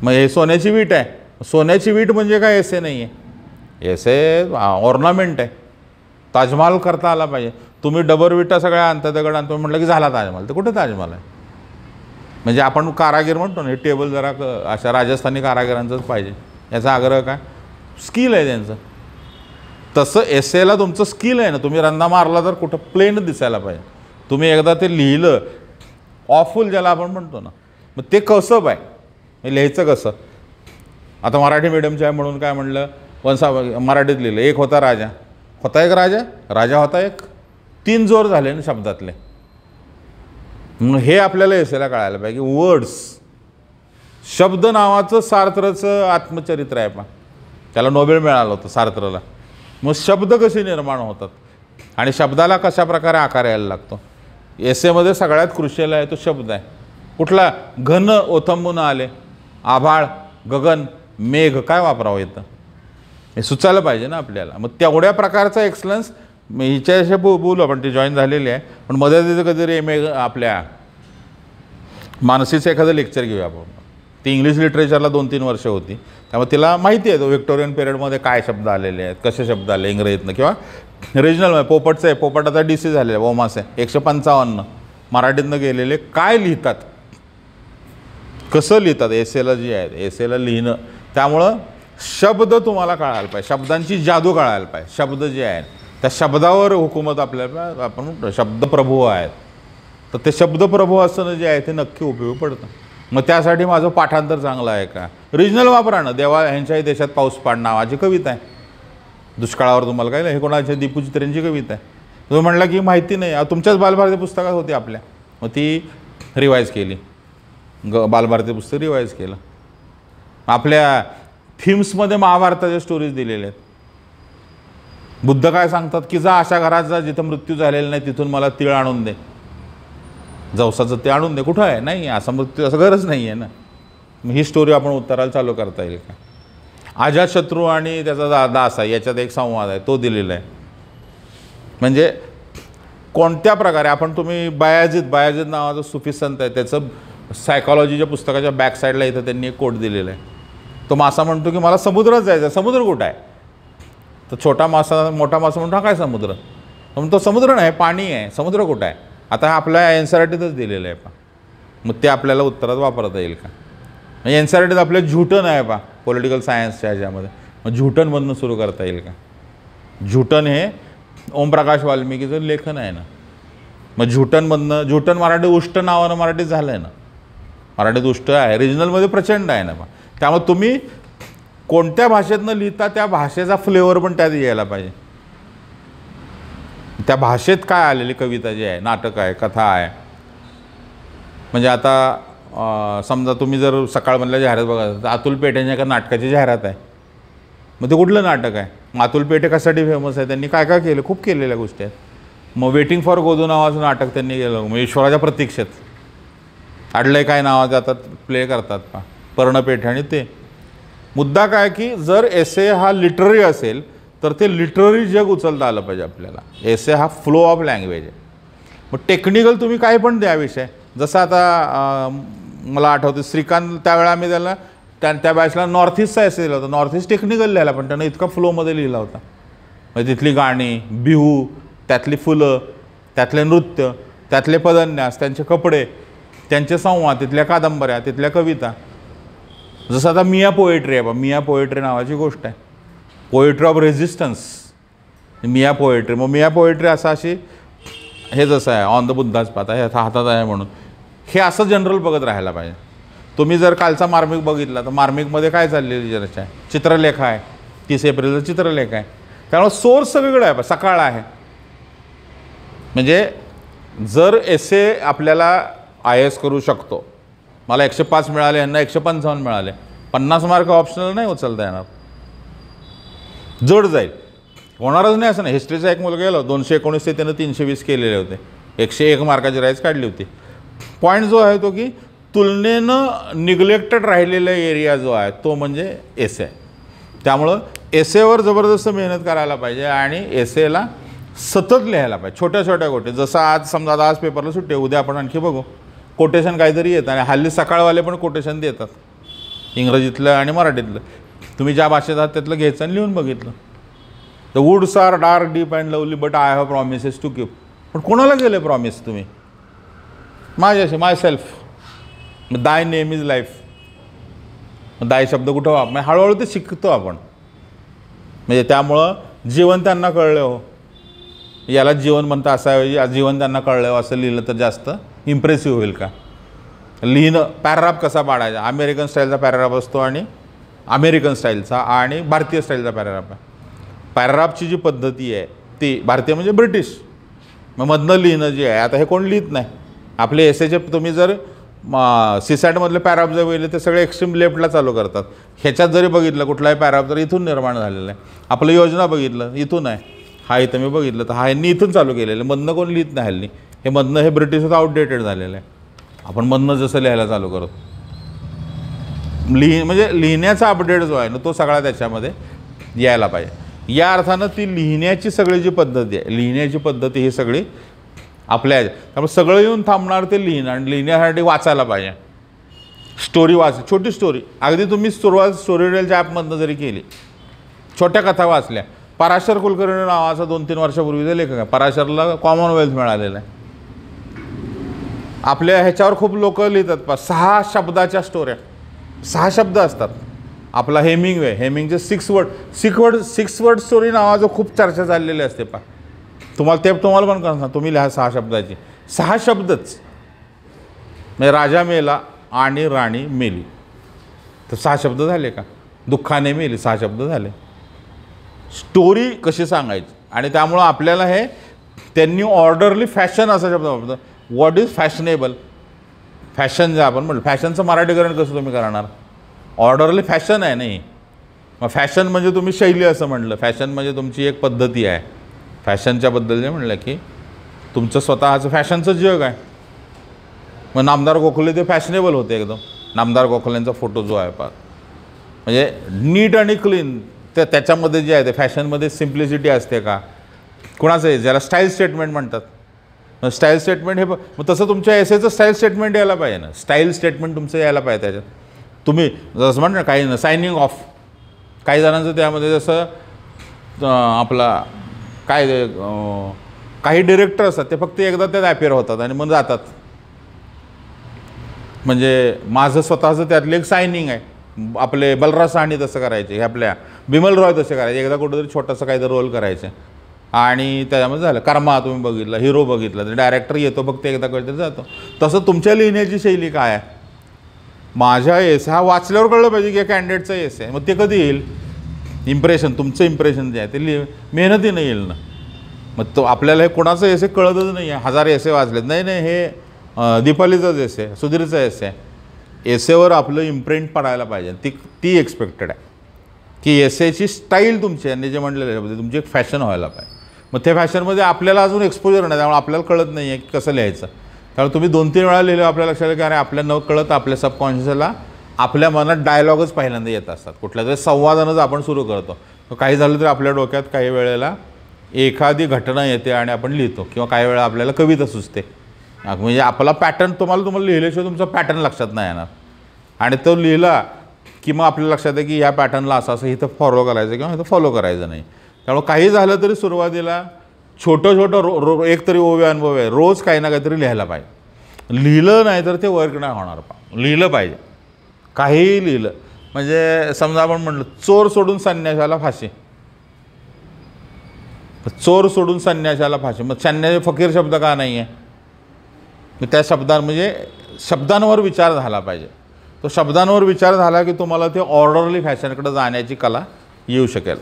मग हे सोन्याची वीट आहे सोन्याची वीट म्हणजे काय एसे नाही आहे एसे ऑर्नामेंट आहे ताजमहाल करता आला पाहिजे तुम्ही डबर विटा सगळ्या आणता दगड आणतो म्हटलं की झाला ताजमहाल तर कुठे ताजमहाल आहे म्हणजे आपण कारागीर म्हणतो ना हे टेबल जरा अशा राजस्थानी कारागिरांचंच पाहिजे याचा आग्रह काय स्किल आहे त्यांचं तसं एस एला तुमचं स्किल आहे ना तुम्ही रंदा मारला तर कुठं प्लेन दिसायला पाहिजे तुम्ही एकदा ते लिहिलं ऑफुल ज्याला आपण म्हणतो ना मग ते कसं पाय लिहायचं कसं आता मराठी मीडियमच्या आहे म्हणून काय म्हणलं वंसा मराठीत लिहिलं एक होता राजा होता एक राजा राजा होता एक तीन जोर झाले ना शब्दातले मग हे आपल्याला एला कळायला पाहिजे वर्ड्स शब्द नावाचं सार्थरचं आत्मचरित्र आहे पण त्याला नोबेल मिळालं होतं सार्त्रला मग शब्द कसे निर्माण होतात आणि शब्दाला कशा प्रकारे आकार यायला लागतो एस एमध्ये सगळ्यात कृषीला आहे तो शब्द आहे कुठला घन ओथंबून आले आभाळ गगन मेघ काय वापरावं येतं हे सुचायला पाहिजे ना आपल्याला मग तेवढ्या प्रकारचा एक्सलन्स हिच्याशी बो बोलू आपण ती जॉईन झालेली आहे पण तिथे कधीतरी एम ए आपल्या मानसीचं एखादं लेक्चर घेऊया आपण ती इंग्लिश लिटरेचरला दोन तीन वर्ष होती त्यामुळे तिला माहिती आहे तो व्हिक्टोरियन पिरियडमध्ये काय शब्द आलेले आहेत कसे शब्द आले इंग्रजीतनं किंवा रिजनल पोपटचं आहे पोपटाचा डी सी झालेला आहे ओमास आहे एकशे पंचावन्न मराठीतनं गेलेले काय लिहितात कसं लिहितात एस एला जी आहेत एस एला लिहिणं त्यामुळं शब्द तुम्हाला कळायला पाहिजे शब्दांची जादू कळायला पाहिजे शब्द जे आहेत त्या शब्दावर हुकूमत आपल्याला आपण शब्दप्रभू आहेत तर ते शब्दप्रभू असणं जे आहे ते नक्की उपयोग पडतं मग त्यासाठी माझं पाठांतर चांगलं आहे का रिजनल वापरा ना देवा ह्यांच्याही देशात पाऊस पाड नावाची कविता आहे दुष्काळावर तुम्हाला काय हे कोणाच्या दीपू चित्रेंची कविता आहे तुम्ही म्हटला की माहिती नाही तुमच्याच बालभारती पुस्तकात होती आपल्या मग ती रिवाईज केली ग बालभारती पुस्तक रिवाईज केलं आपल्या थीम्समध्ये महाभारताचे स्टोरीज दिलेले आहेत बुद्ध काय सांगतात की जा अशा घराचा जा जिथं मृत्यू झालेला नाही तिथून मला तिळ आणून दे जवसाचं ते आणून दे कुठं आहे नाही असं मग असं गरज नाही आहे ना मग ही स्टोरी आपण उत्तराला चालू करता येईल का अजातशत्रू आणि त्याचा दा दास आहे याच्यात एक संवाद आहे तो दिलेला आहे म्हणजे कोणत्या प्रकारे आपण तुम्ही बायाजित बायाजित नावाचा सुफी संत आहे त्याचं सायकॉलॉजीच्या पुस्तकाच्या बॅक इथं त्यांनी एक कोट दिलेला आहे तो मासा म्हणतो की मला समुद्रच जायचं समुद्र कुठं आहे तर छोटा मासा मोठा मासा म्हणतो हा काय समुद्र तो समुद्र नाही पाणी आहे समुद्र कुठं आहे आता हा आपल्या एन सी आर टीतच दिलेलं आहे पा मग ते आपल्याला उत्तरात वापरता येईल का म्हणजे एन सी आर टीत आपलं झुटन आहे पा पॉलिटिकल सायन्सच्या ह्याच्यामध्ये मग झुटनमधनं सुरू करता येईल का झुटन हे ओमप्रकाश वाल्मिकीचं लेखन आहे ना मग झुटनमधनं झुटन मराठी उष्ट नावानं मराठीत झालं आहे ना मराठीत उष्ट आहे रिजनलमध्ये प्रचंड आहे ना पा त्यामुळे तुम्ही कोणत्या भाषेतनं लिहिता त्या भाषेचा फ्लेवर पण त्यात यायला पाहिजे त्या भाषेत काय आलेली कविता जी आहे नाटक आहे कथा आहे म्हणजे आता समजा तुम्ही जर सकाळमधल्या जाहिरात बघा तर अतुल पेठेंच्या एका नाटकाची जाहिरात आहे मग ते कुठलं नाटक आहे मग अतुल पेठे कशासाठी फेमस आहे त्यांनी काय काय केलं खूप केलेल्या गोष्टी आहेत मग वेटिंग फॉर गोदू नावाचं नाटक त्यांनी केलं मग ईश्वराच्या प्रतीक्षेत आडलंय काय नावा जातात प्ले करतात पा पर्णपेठे आणि ते मुद्दा काय की जर ए हा लिटररी असेल तर ते लिटररी जग उचलता आलं पाहिजे आपल्याला एसे हा फ्लो ऑफ लँग्वेज आहे मग टेक्निकल तुम्ही काय पण द्या विषय जसं आता मला आठवतं श्रीकांत त्यावेळा आम्ही त्याला त्या त्या बॅचला नॉर्थ ईस्टचा एस दिला होता नॉर्थ ईस्ट टेक्निकल लिहायला पण त्यानं इतका फ्लोमध्ये लिहिला होता म्हणजे तिथली गाणी बिहू त्यातली फुलं त्यातले नृत्य त्यातले पदन्यास त्यांचे कपडे त्यांचे संवाद तिथल्या कादंबऱ्या तिथल्या कविता जसं आता मिया पोएट्री आहे बा मिया पोएट्री नावाची गोष्ट आहे poetry of resistance Miya poetry मग मिया पोएट्री असं अशी हे जसं आहे ऑन द बुद्धाच पाता हे हातात आहे म्हणून हे असं जनरल बघत राहायला पाहिजे तुम्ही जर कालचा मार्मिक बघितला तर मार्मिकमध्ये काय चाललेली चर्चा आहे चित्रलेखा आहे तीस एप्रिलचं चित्रलेखा आहे त्यामुळे सोर्स सगळं आहे सकाळ आहे म्हणजे जर एसे आपल्याला आय एस करू शकतो मला एकशे पाच मिळाले यांना एकशे पंचावन्न मिळाले पन्नास मार्क ऑप्शनल नाही उचलता येणार जड जाईल होणारच नाही असं नाही हिस्ट्रीचा एक मुलगा गेला दोनशे एकोणीस ते त्यानं तीनशे वीस केलेले होते एकशे एक मार्काची राईज काढली होती पॉईंट जो आहे तो की तुलनेनं निग्लेक्टेड राहिलेला एरिया जो आहे तो म्हणजे एस ए त्यामुळं एस एवर जबरदस्त मेहनत करायला पाहिजे आणि एस एला सतत लिहायला पाहिजे छोट्या छोट्या गोष्टी जसं आज समजा आता आज पेपरला सुट्टी उद्या आपण आणखी बघू कोटेशन काहीतरी येतं आणि हल्ली सकाळवाले पण कोटेशन देतात इंग्रजीतलं आणि मराठीतलं तुम्ही ज्या भाषेत आहात त्यातलं घ्यायचं आणि लिहून बघितलं the woods are dark deep and lovely but I have promises to keep पण कोणाला गेले प्रॉमिस तुम्ही माझ्याशी my self thy name is life thy शब्द कुठं वाप म्हणजे हळूहळू ते शिकतो आपण म्हणजे त्यामुळं जीवन त्यांना कळलं हो याला जीवन म्हणतं असाऐवजी जीवन त्यांना कळलं हो असं लिहिलं तर जास्त इम्प्रेसिव्ह होईल का लिहिणं पॅराग्राफ कसा पाडायचा अमेरिकन स्टाईलचा पॅराग्राफ असतो आणि अमेरिकन स्टाईलचा आणि भारतीय स्टाईलचा पॅराग्राफ आहे पॅराग्राफची जी पद्धती आहे ती भारतीय म्हणजे ब्रिटिश मग मधनं लिहिणं जे आहे आता हे कोण लिहित नाही आपले एस एफ तुम्ही जर सीसॅटमधले पॅराफ जर बघितले ते सगळे एक्स्ट्रीम लेफ्टला चालू करतात ह्याच्यात जरी बघितलं कुठलाही पॅराफ जर इथून निर्माण झालेला आहे आपलं योजना बघितलं इथून आहे हा इथं मी बघितलं तर हा यांनी इथून चालू केलेलं आहे मधनं कोण लिहित नाही हल्ली हे मधनं हे ब्रिटिशच आउटडेटेड झालेलं आहे आपण मधनं जसं लिहायला चालू करतो लिहि म्हणजे लिहिण्याचा अपडेट जो आहे ना तो सगळा त्याच्यामध्ये यायला पाहिजे या अर्थानं ती लिहिण्याची सगळी जी पद्धती आहे लिहिण्याची पद्धती ही सगळी आपल्या त्यामुळे सगळं येऊन थांबणार ते लिहिणं आणि लिहिण्यासाठी वाचायला पाहिजे स्टोरी वाच छोटी स्टोरी अगदी तुम्ही सुरुवात स्टोरीटेलच्या ॲपमधनं जरी केली छोट्या कथा वाचल्या पराशर कुलकर्णी नावाचा दोन तीन वर्षापूर्वीचा लेखक आहे पराशरला कॉमनवेल्थ मिळालेला आहे आपल्या ह्याच्यावर खूप लोक लिहितात पा सहा शब्दाच्या स्टोऱ्या सहा शब्द असतात आपला हेमिंग वे हेमिंगचे six word six word six word story नावाचं खूप चर्चा झालेली असते पा तुम्हाला ते तुम्हाला पण करणार तुम्ही लिहा सहा शब्दाची सहा शब्दच म्हणजे राजा मेला आणि राणी मेली तर सहा शब्द झाले का दुःखाने मेली सहा शब्द झाले स्टोरी कशी सांगायची आणि त्यामुळं आपल्याला हे त्यांनी ऑर्डरली फॅशन असा शब्द वापरतो व्हॉट इज फॅशनेबल फॅशन जे आपण म्हटलं फॅशनचं मराठीकरण कसं तुम्ही करणार ऑर्डरली फॅशन आहे नाही मग फॅशन म्हणजे तुम्ही शैली असं म्हटलं फॅशन म्हणजे तुमची एक पद्धती आहे फॅशनच्या जे म्हटलं की तुमचं स्वतःचं फॅशनचं जग आहे मग नामदार गोखले ते फॅशनेबल होते एकदम नामदार गोखलेंचा फोटो जो आहे पा म्हणजे नीट आणि क्लीन ते त्याच्यामध्ये जे आहे ते फॅशनमध्ये सिम्प्लिसिटी असते का कुणाचं आहे ज्याला स्टाईल स्टेटमेंट म्हणतात स्टाईल स्टेटमेंट हे मग तसं तुमच्या एसेचं स्टाईल स्टेटमेंट यायला पाहिजे ना स्टाईल स्टेटमेंट तुमचं यायला पाहिजे त्याच्यात तुम्ही जसं म्हण ना काही ना सायनिंग ऑफ काही जणांचं त्यामध्ये जसं आपला काय काही डिरेक्टर असतात ते फक्त एकदा त्यात ॲपिअर होतात आणि मग जातात म्हणजे माझं स्वतःचं त्यातलं एक सायनिंग आहे आपले बलराज साहणी तसं करायचे हे आपल्या बिमल रॉय तसे करायचे एकदा कुठंतरी छोटासा काहीतरी रोल करायचं आणि त्याच्यामध्ये झालं कर्मा तुम्ही बघितलं हिरो बघितलं तर डायरेक्टर येतो बघते एकदा कळते जातो तसं तुमच्या लिहिण्याची शैली काय आहे माझ्या एस हा वाचल्यावर कळलं पाहिजे की कॅन्डिडेटचा एस आहे मग ते कधी येईल इम्प्रेशन तुमचं इम्प्रेशन जे आहे ते लिह मेहनतीनं येईल ना मग तो आपल्याला हे कोणाचं एसे कळतच नाही आहे हजार एसे वाचलेत नाही नाही हे दीपालीचाच आहे सुधीरचा एस आहे एवर आपलं इम्प्रिंट पडायला पाहिजे ती ती एक्सपेक्टेड आहे की एसेची स्टाईल तुमची आणि जे म्हटलेलं आहे म्हणजे तुमची एक फॅशन व्हायला पाहिजे मग त्या फॅशनमध्ये आपल्याला अजून एक्सपोजर नाही त्यामुळे आपल्याला कळत नाही आहे की कसं लिहायचं त्यामुळे तुम्ही दोन तीन वेळा लिहिलं आपल्या लक्षात आलं की अरे आपल्या न कळत आपल्या सबकॉन्शियसला आपल्या मनात डायलॉगच पहिल्यांदा येत असतात कुठल्या तरी संवादानंच आपण सुरू करतो काही झालं तर आपल्या डोक्यात काही वेळेला एखादी घटना येते आणि आपण लिहितो किंवा काही वेळा आपल्याला कविता सुचते म्हणजे आपला पॅटर्न तुम्हाला तुम्हाला लिहिल्याशिवाय तुमचा पॅटर्न लक्षात नाही येणार आणि तो लिहिला की मग आपल्या लक्षात आहे की ह्या पॅटर्नला असं असं इथं फॉलो करायचं किंवा इथं फॉलो करायचं नाही त्यामुळे काही झालं तरी सुरुवातीला छोटं छोटं रो रो एक तरी ओव्या अनुभव आहे रोज काही ना काहीतरी लिहायला पाहिजे लिहिलं नाही तर ते वर्क नाही होणार पा लिहिलं पाहिजे काहीही लिहिलं म्हणजे समजा आपण म्हटलं चोर सोडून संन्याशाला फाशी चोर सोडून संन्याशाला फाशी मग संन्याशी फकीर शब्द का नाही आहे मग त्या शब्दां म्हणजे शब्दांवर विचार झाला पाहिजे तो शब्दांवर विचार झाला की तुम्हाला ते ऑर्डरली फॅशनकडे जाण्याची कला येऊ शकेल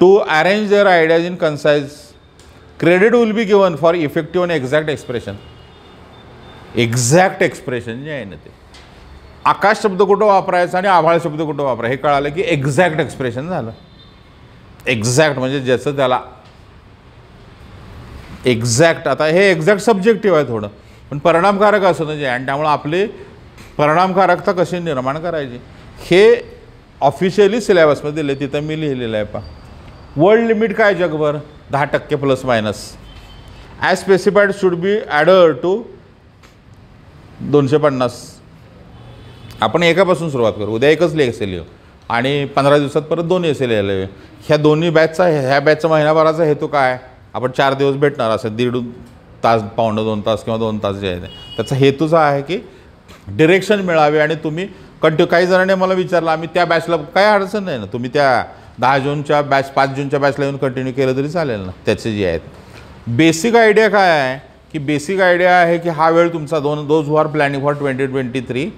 to arrange their ideas in concise credit will be given for effective and exact expression exact expression जे आहे ना ते आकाश शब्द कुठं वापरायचा आणि आभाळ शब्द कुठं वापरायचं हे कळालं की एक्झॅक्ट एक्सप्रेशन झालं एक्झॅक्ट म्हणजे ज्याचं त्याला एक्झॅक्ट आता हे एक्झॅक्ट सब्जेक्टिव्ह आहे थोडं पण परिणामकारक असं जे म्हणजे, आणि त्यामुळे आपली परिणामकारकता कशी निर्माण करायची हे ऑफिशियली सिलेबसमध्ये दिले तिथं मी लिहिलेलं आहे पहा वर्ल्ड लिमिट काय जगभर दहा टक्के plus minus as specified should be add to दोनशे पन्नास आपण एकापासून सुरुवात करू उद्या एकच ले एल येऊ आणि पंधरा दिवसात परत दोन एस एल ह्या दोन्ही बॅचचा ह्या बॅचचा महिनाभराचा हेतू काय आपण चार दिवस भेटणार असं दीड तास पावणं दोन तास किंवा दोन तास जे आहे त्याचा हेतूचा आहे की डिरेक्शन मिळावे आणि तुम्ही कंटिन्यू काही जणांनी मला विचारलं आम्ही त्या बॅचला काय अडचण नाही ना तुम्ही त्या दहा जूनच्या बॅच पाच जूनच्या बॅचला येऊन कंटिन्यू केलं तरी चालेल ना त्याचे जे आहेत बेसिक आयडिया काय आहे की बेसिक आयडिया आहे की हा वेळ तुमचा दोन those war are planning for twenty twenty three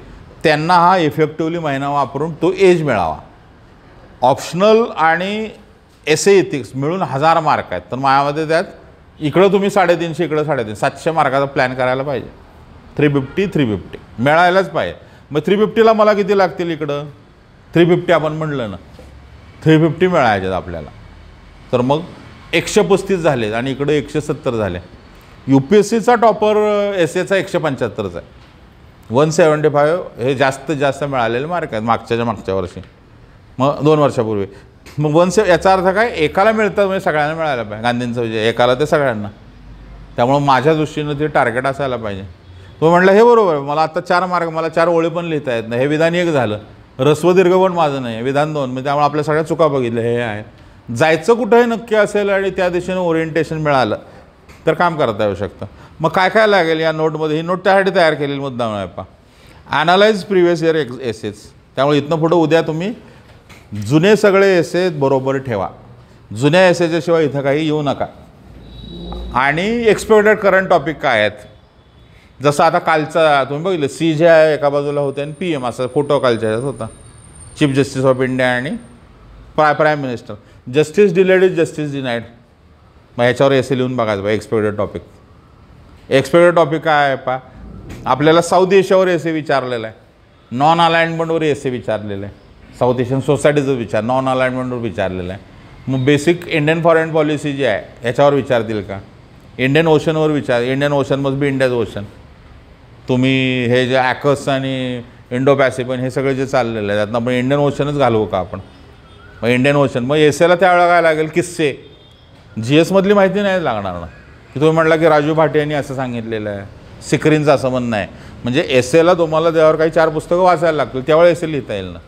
त्यांना हा इफेक्टिव्हली महिना वापरून तो एज मिळावा ऑप्शनल आणि एसे इथिक्स मिळून हजार मार्क आहेत तर माझ्यामध्ये त्यात इकडं तुम्ही साडेतीनशे इकडं साडेतीन सातशे मार्काचा प्लॅन करायला पाहिजे थ्री फिफ्टी थ्री फिफ्टी मिळायलाच पाहिजे मग थ्री फिफ्टीला मला किती लागतील इकडं थ्री फिफ्टी आपण म्हटलं ना थ्री फिफ्टी मिळायच्यात आपल्याला तर मग एकशे पस्तीस झाले आणि इकडे एकशे सत्तर झाले यू पी एस सीचा टॉपर एस एचा एकशे पंच्याहत्तरचा आहे वन सेवन्टी फाईव्ह हे जास्त जास्त मिळालेले मार्क आहेत मागच्याच्या मागच्या वर्षी मग दोन वर्षापूर्वी मग वन से याचा अर्थ काय एकाला मिळतात म्हणजे सगळ्यांना मिळायला पाहिजे गांधींचा विजय एकाला ते सगळ्यांना त्यामुळं माझ्या दृष्टीनं ते टार्गेट असायला पाहिजे तो म्हटलं हे बरोबर मला आता चार मार्क मला चार ओळी पण लिहिता येत नाही हे विधान एक झालं पण माझं नाही आहे विधान दोन म्हणजे त्यामुळे आपल्या सगळ्या चुका बघितल्या हे आहे जायचं कुठंही नक्की असेल आणि त्या दिशेने ओरिएंटेशन मिळालं तर काम करता येऊ शकतं मग काय काय लागेल या नोटमध्ये ही नोट त्यासाठी तयार केलेली मुद्दा आहे पा analyse previous year ex essays त्यामुळे इथनं पुढं उद्या तुम्ही जुने सगळे एसे बरोबर ठेवा जुन्या एसेच्याशिवाय इथं काही येऊ नका आणि एक्सपेक्टेड करंट टॉपिक काय आहेत जसं आता कालचा तुम्ही बघितलं सी जे आहे एका बाजूला होते आणि पी एम असा फोटो कालच्या याच्यात होता चीफ जस्टिस ऑफ इंडिया आणि प्राय prime minister justice delayed is justice denied मग ह्याच्यावर एस लिहून बघायचं बा एक्सपेक्टेड टॉपिक एक्सपेक्टेड टॉपिक काय आहे पा आपल्याला साऊथ एशियावर ए विचारलेलं आहे नॉन अलाइनमेंटवर सी विचारलेलं आहे साऊथ एशियन सोसायटीचा विचार नॉन अलाइनमेंटवर विचारलेलं आहे मग बेसिक इंडियन फॉरेन पॉलिसी जी आहे ह्याच्यावर विचारतील का इंडियन ओशनवर विचार Indian ocean must be India's ocean तुम्ही हे जे ॲकस आणि इंडो पॅसिफिक हे सगळे जे चाललेलं आहे त्यातनं आपण इंडियन ओशनच घालवू का आपण मग इंडियन ओशन मग एस एला त्यावेळेला काय लागेल किस्से जी एसमधली माहिती नाही लागणार ना की तुम्ही म्हटलं की राजू भाटे यांनी असं सांगितलेलं आहे सिक्रीनचं असं म्हणणं आहे म्हणजे एस एला तुम्हाला त्यावर काही चार पुस्तकं वाचायला लागतील त्यावेळेस एस ए लिहिता येईल ना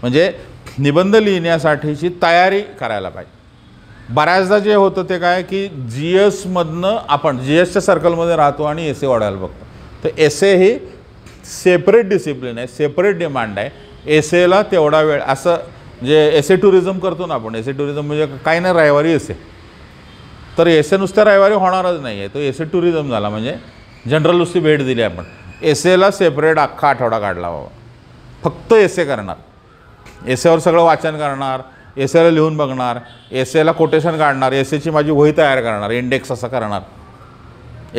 म्हणजे निबंध लिहिण्यासाठीची तयारी करायला पाहिजे बऱ्याचदा जे होतं ते काय की जी एसमधनं आपण जी एसच्या सर्कलमध्ये राहतो आणि एस ए वाढायला बघतो तर एसे ही सेपरेट डिसिप्लिन आहे सेपरेट डिमांड आहे एसेला तेवढा वेळ असं जे एसे टुरिझम करतो ना आपण ए टुरिझम म्हणजे काही नाही रविवारी ए तर एसे नुसत्या रविवारी होणारच नाही आहे तो ए टुरिझम झाला म्हणजे जनरल नुसती भेट दिली आपण एसेला सेपरेट अख्खा आठवडा काढला बाबा फक्त एसे करणार एसेवर सगळं वाचन करणार एसेला लिहून बघणार एसेला कोटेशन काढणार एसेची माझी वही तयार करणार इंडेक्स असं करणार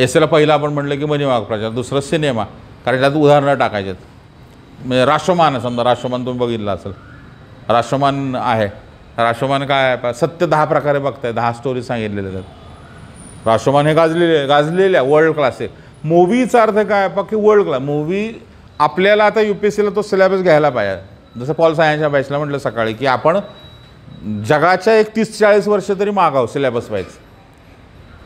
एस एला पहिलं आपण म्हटलं की मनीमाग प्रचार दुसरं सिनेमा कारण त्यात उदाहरणं टाकायच्यात म्हणजे राष्ट्रमान समजा राष्ट्रमान तुम्ही बघितलं असेल राष्ट्रमान आहे राष्ट्रमान काय आहे सत्य दहा प्रकारे बघताय दहा स्टोरी सांगितलेल्या आहेत राष्ट्रमान हे गाजलेले आहे वर्ल्ड क्लास आहे मूवीचा अर्थ काय आहे की वर्ल्ड क्लास मूवी आपल्याला आता यू पी एस सीला तो सिलेबस घ्यायला पाहिजे जसं पॉल सायन्सच्या बॅचला म्हटलं सकाळी की आपण जगाच्या एक तीस चाळीस वर्ष तरी मागाव सिलेबस पाहिजे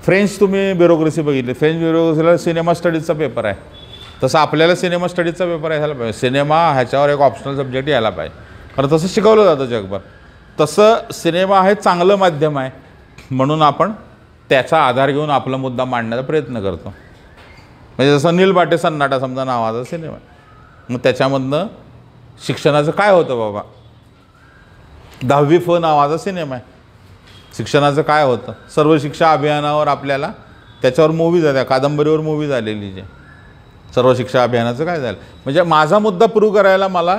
फ्रेंच तुम्ही ब्युरोक्रेसी बघितली फ्रेंच ब्युरोक्रेसीला सिनेमा स्टडीजचा पेपर आहे तसं आपल्याला सिनेमा स्टडीजचा पेपर यायला पाहिजे सिनेमा ह्याच्यावर एक ऑप्शनल सब्जेक्ट यायला पाहिजे कारण तसं शिकवलं जातं जगभर तसं सिनेमा हे चांगलं माध्यम आहे म्हणून आपण त्याचा आधार घेऊन आपला मुद्दा मांडण्याचा प्रयत्न करतो म्हणजे जसं बाटे सन्नाटा समजा नावाचा सिनेमा मग त्याच्यामधनं शिक्षणाचं काय होतं बाबा दहावी फ नावाचा सिनेमा आहे शिक्षणाचं काय होतं सर्व शिक्षा अभियानावर आपल्याला त्याच्यावर मूवी झाल्या कादंबरीवर मूवी झालेली जे सर्व शिक्षा अभियानाचं काय झालं म्हणजे माझा मुद्दा प्रूव्ह करायला मला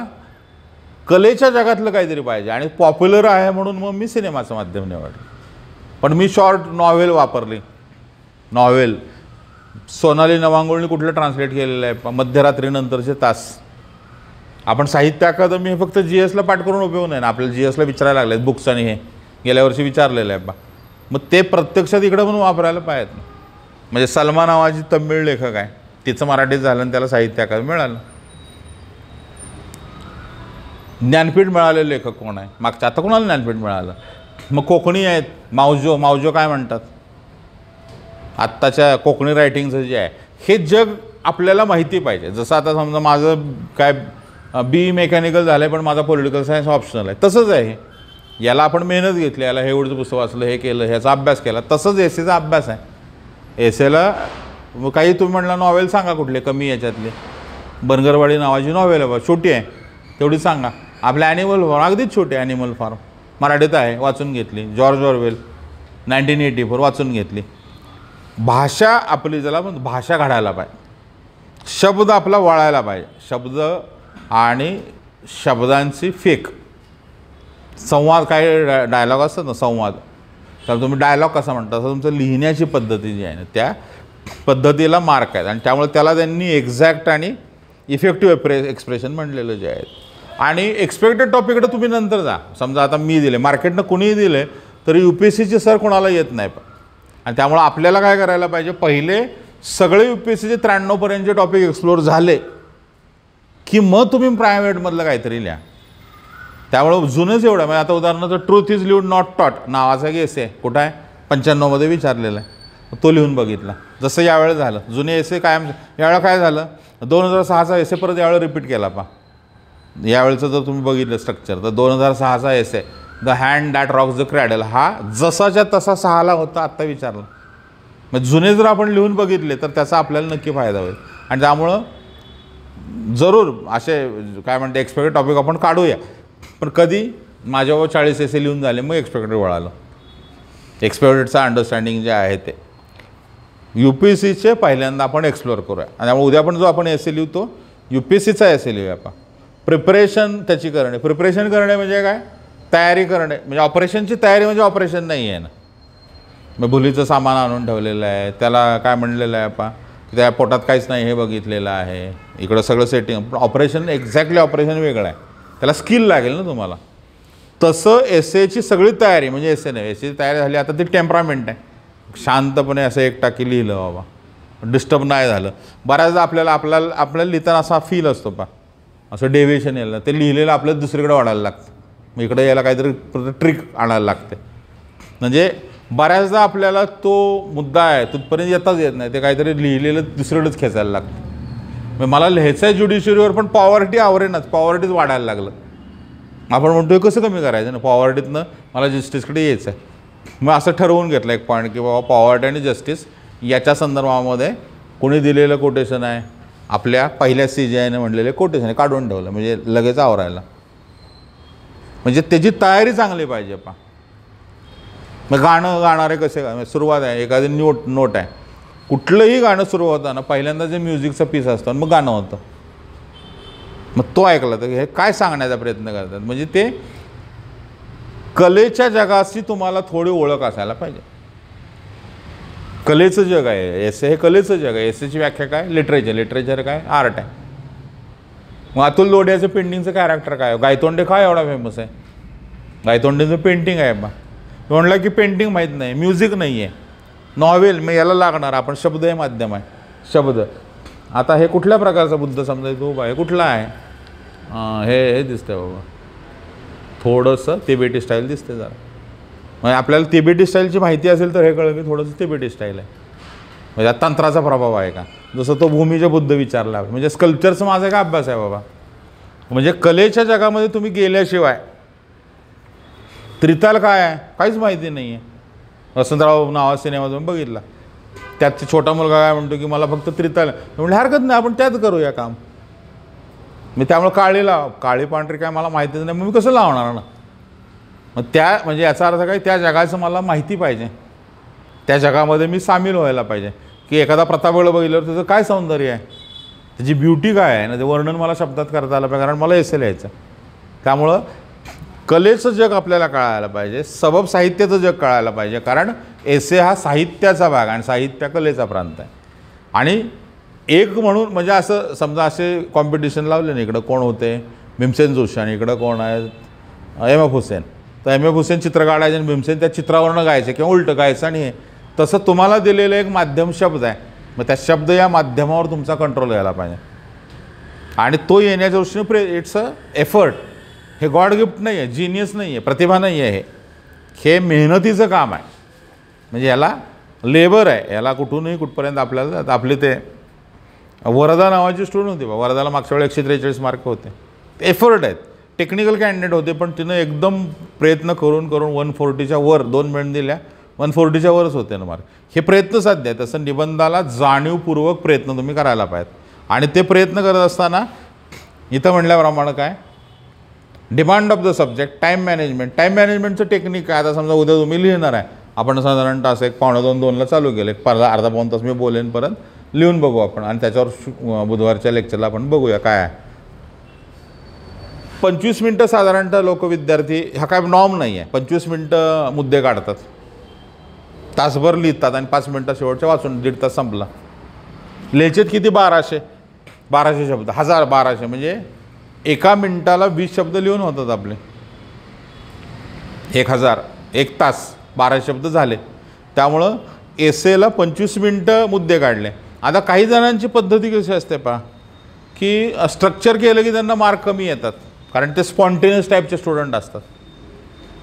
कलेच्या जगातलं काहीतरी पाहिजे आणि पॉप्युलर आहे म्हणून मग मी सिनेमाचं माध्यम निवडलं पण मी शॉर्ट नॉव्हेल वापरली नॉव्हेल सोनाली नवांगुळनी कुठलं ट्रान्सलेट केलेलं आहे मध्यरात्रीनंतरचे तास आपण साहित्य अकादमी हे फक्त जी एसला पाठ करून उपयोग नाही ना आपल्याला जी एसला विचारायला लागले बुक्स आणि हे गेल्या वर्षी विचारलेलं आहे बा मग ते प्रत्यक्षात इकडं म्हणून वापरायला पाहिजेत म्हणजे सलमान आवाजी तमिळ लेखक आहे तिचं मराठीत झालं आणि त्याला साहित्य अकादमी मिळालं ज्ञानपीठ मिळालेले लेखक कोण आहे मागच्या आता कोणाला ज्ञानपीठ मिळालं मग कोकणी आहेत मावजो मावजो काय म्हणतात आत्ताच्या कोकणी रायटिंगचं जे आहे हे जग आपल्याला माहिती पाहिजे जसं आता समजा माझं काय बी मेकॅनिकल झालं आहे पण माझा पॉलिटिकल सायन्स ऑप्शनल आहे तसंच आहे याला आपण मेहनत घेतली याला हे एवढंच पुस्तक वाचलं हे केलं ह्याचा अभ्यास केला तसंच एस एचा अभ्यास आहे एस काही तुम्ही म्हणला नॉवेल सांगा कुठले कमी याच्यातले बनगरवाडी नावाची नॉवेल आहे बा छोटी आहे तेवढी सांगा आपल्या ॲनिमल फॉर्म अगदीच छोटे ॲनिमल फॉर्म मराठीत आहे वाचून घेतली George Orwell nineteen eighty four वाचून घेतली भाषा आपली ज्याला पण भाषा घडायला पाहिजे शब्द आपला वळायला पाहिजे शब्द आणि शब्दांची फेक संवाद काही डायलॉग असतात ना संवाद तर तुम्ही डायलॉग कसा म्हणता असं तुमचं लिहिण्याची पद्धती जी आहे ना त्या पद्धतीला मार्क आहेत आणि त्यामुळे त्याला त्यांनी एक्झॅक्ट आणि इफेक्टिव्ह एप्रे एक्सप्रेशन म्हणलेलं जे आहेत आणि एक्सपेक्टेड टॉपिकडे तुम्ही नंतर जा समजा आता मी दिले मार्केटनं कुणीही दिले तरी यू पी एस सीचे सर कोणाला येत नाही पण आणि त्यामुळं आपल्याला काय करायला पाहिजे पहिले सगळे यू पी एस सीचे त्र्याण्णवपर्यंतचे टॉपिक एक्सप्लोअर झाले की मग तुम्ही प्रायव्हेटमधलं काहीतरी लिहा त्यामुळं जुनंच एवढं म्हणजे आता उदाहरणार्थ ट्रूथ इज लिव्ड नॉट टॉट नावाचा एस आहे कुठं आहे पंच्याण्णवमध्ये विचारलेला आहे तो लिहून बघितला जसं यावेळेला झालं जुने एस ए कायम यावेळेला काय झालं दोन हजार सहाचा एस ए परत यावेळेला रिपीट केला पा यावेळेचं जर तुम्ही बघितलं स्ट्रक्चर तर दोन हजार सहाचा essay the hand that rocks the cradle हा जसाच्या तसा सहाला होता आत्ता विचारला मग म्हणजे जुने जर आपण लिहून बघितले तर त्याचा आपल्याला नक्की फायदा होईल आणि त्यामुळं जरूर असे काय म्हणते एक्सपेक्टेड टॉपिक आपण काढूया पण कधी माझ्यावर चाळीस एसे लिहून झाले मग एक्सपेक्टेड वळालं एक्सपेक्टेडचं अंडरस्टँडिंग जे आहे ते यू पी सीचे पहिल्यांदा आपण एक्सप्लोअर करूया आणि त्यामुळे उद्या पण जो आपण एस ए लिहू तो यू पी सीचा एस ए लिहूया आपण प्रिपरेशन त्याची करणे प्रिपरेशन करणे म्हणजे काय तयारी करणे म्हणजे ऑपरेशनची तयारी म्हणजे ऑपरेशन नाही आहे ना मग भुलीचं सामान आणून ठेवलेलं आहे त्याला काय म्हणलेलं आहे आपण त्या पोटात काहीच नाही हे बघितलेलं आहे इकडं सगळं सेटिंग पण ऑपरेशन एक्झॅक्टली ऑपरेशन वेगळं आहे त्याला स्किल लागेल ना तुम्हाला तसं एस एची सगळी तयारी म्हणजे एस ए नाही एस एची तयारी झाली आता ती टेम्परामेंट आहे शांतपणे असं एक टाकी लिहिलं बाबा डिस्टर्ब नाही झालं बऱ्याचदा आपल्याला आपल्याला आपल्याला लिहिताना असा फील असतो पा असं डेव्हिएशन यायला ते लिहिलेलं आपल्याला दुसरीकडे वाढायला लागतं मग इकडे यायला काहीतरी ट्रिक आणायला लागते म्हणजे बऱ्याचदा आपल्याला तो मुद्दा आहे तिथपर्यंत येताच येत नाही ते काहीतरी लिहिलेलं दुसरीकडेच खेचायला लागतं मग म्हणजे मला लिहायचं आहे ज्युडिशरीवर पण पॉवर्टी आवरेनाच पॉवर्टीच वाढायला लागलं आपण म्हणतोय कसं कमी करायचं ना पॉवर्टीतनं मला जस्टिसकडे यायचं आहे मग असं ठरवून घेतलं एक पॉईंट की बाबा पॉवर्टी आणि जस्टिस याच्या संदर्भामध्ये कोणी दिलेलं कोटेशन आहे आपल्या पहिल्या सी जी आयनं म्हणलेले कोटेशन आहे काढून ठेवलं म्हणजे लगेच आवरायला म्हणजे त्याची तयारी चांगली पाहिजे पा मग गाणं गाणारे कसे सुरुवात आहे एखादी नोट नोट आहे कुठलंही गाणं सुरू होताना पहिल्यांदा जे म्युझिकचं पीस असतो मग गाणं होतं मग तो ऐकला तर हे काय सांगण्याचा प्रयत्न करतात म्हणजे ते कलेच्या जगाशी तुम्हाला थोडी ओळख असायला पाहिजे कलेचं जग आहे एस ए हे कलेचं जग आहे एस एची व्याख्या काय लिटरेचर लिटरेचर काय आर्ट आहे मग अतुल लोढ्याचं पेंटिंगचं कॅरेक्टर काय गायतोंडे काय एवढा फेमस आहे गायतोंडेचं पेंटिंग आहे बा म्हणलं की पेंटिंग माहीत नाही म्युझिक नाही आहे नॉवेल मी याला लागणार आपण शब्द हे माध्यम आहे शब्द आता हे कुठल्या प्रकारचा बुद्ध समजायचं बा हे कुठला आहे हे हे दिसतंय बाबा थोडंसं तिबेटी स्टाईल दिसते जरा म्हणजे आपल्याला तिबेटी स्टाईलची माहिती असेल तर हे कळलं की थोडंसं तिबेटी स्टाईल आहे म्हणजे तंत्राचा प्रभाव आहे का जसं तो भूमीचे बुद्ध विचारला म्हणजे स्कल्पचरचा माझा का अभ्यास आहे बाबा म्हणजे कलेच्या जगामध्ये तुम्ही गेल्याशिवाय त्रिताल काय आहे काहीच माहिती नाही आहे वसंतराव नावा सिनेमा बघितला त्यात छोटा मुलगा काय म्हणतो की मला फक्त त्रिताल म्हणजे हरकत नाही आपण त्यात करूया काम मी त्यामुळं काळी लाव काळी पांढरी काय मला माहितीच नाही मग मी कसं लावणार ना मग त्या म्हणजे याचा अर्थ काय त्या जगाचं मला माहिती पाहिजे त्या जगामध्ये मी सामील व्हायला पाहिजे की एखादा प्रतापगड बघितल्यावर त्याचं काय सौंदर्य आहे त्याची ब्युटी काय आहे ना ते वर्णन मला शब्दात करता आलं पाहिजे कारण मला एसे लिहायचं त्यामुळं कलेचं जग आपल्याला कळायला पाहिजे सबब साहित्याचं जग कळायला पाहिजे कारण एसे हा साहित्याचा भाग आणि साहित्य कलेचा प्रांत आहे आणि एक म्हणून म्हणजे असं समजा असे कॉम्पिटिशन लावले ना इकडं कोण होते भीमसेन जोशी आणि इकडं कोण आहेत एम एफ हुसेन तर एम एफ हुसेन चित्र काढायचे आणि भीमसेन त्या चित्रावरनं गायचे किंवा उलटं गायचं आणि हे तसं तुम्हाला दिलेलं एक माध्यम शब्द आहे मग त्या शब्द या माध्यमावर तुमचा कंट्रोल यायला पाहिजे आणि तो येण्याच्या दृष्टीने प्रे इट्स अ एफर्ट हे गॉड गिफ्ट नाही आहे जिनियस नाही आहे प्रतिभा नाही आहे हे मेहनतीचं काम आहे म्हणजे याला लेबर आहे याला कुठूनही कुठपर्यंत आपल्याला आपले ते वरदा नावाची स्टुडंट होती बा वरदाला मागच्या वेळी एकशे त्रेचाळीस मार्क होते एफर्ट आहेत टेक्निकल कॅन्डिडेट होते पण तिनं एकदम प्रयत्न करून करून वन फोर्टीच्या वर दोन मिनिट दिल्या वन फोर्टीच्या वरच होते ना मार्क हे प्रयत्न साध्य आहे तसं निबंधाला जाणीवपूर्वक प्रयत्न तुम्ही करायला पाहिजेत आणि ते प्रयत्न करत असताना इथं म्हटल्याप्रमाणे काय demand of the subject time management time मॅनेजमेंटचं टेक्निक काय आता समजा उद्या तुम्ही लिहिणार आहे आपण साधारण तास एक पावणे दोन दोनला चालू केलं एक अर्धा पाऊन तास मी बोलेन परत लिहून बघू आपण आणि त्याच्यावर बुधवारच्या लेक्चरला आपण बघूया काय आहे पंचवीस मिनटं साधारणतः लोक विद्यार्थी हा काय नॉर्म नाही आहे पंचवीस मिनटं मुद्दे काढतात तासभर लिहितात आणि पाच मिनटं शेवटच्या वाचून दीड तास संपला लेचेत किती बाराशे बाराशे शब्द हजार बाराशे म्हणजे एका मिनटाला वीस शब्द लिहून होतात आपले एक हजार एक तास बारा शब्द झाले त्यामुळं एला पंचवीस मिनटं मुद्दे काढले आता काही जणांची पद्धती कशी असते पा की स्ट्रक्चर केलं की त्यांना मार्क कमी येतात कारण ते स्पॉन्टेनियस टाईपचे स्टुडंट असतात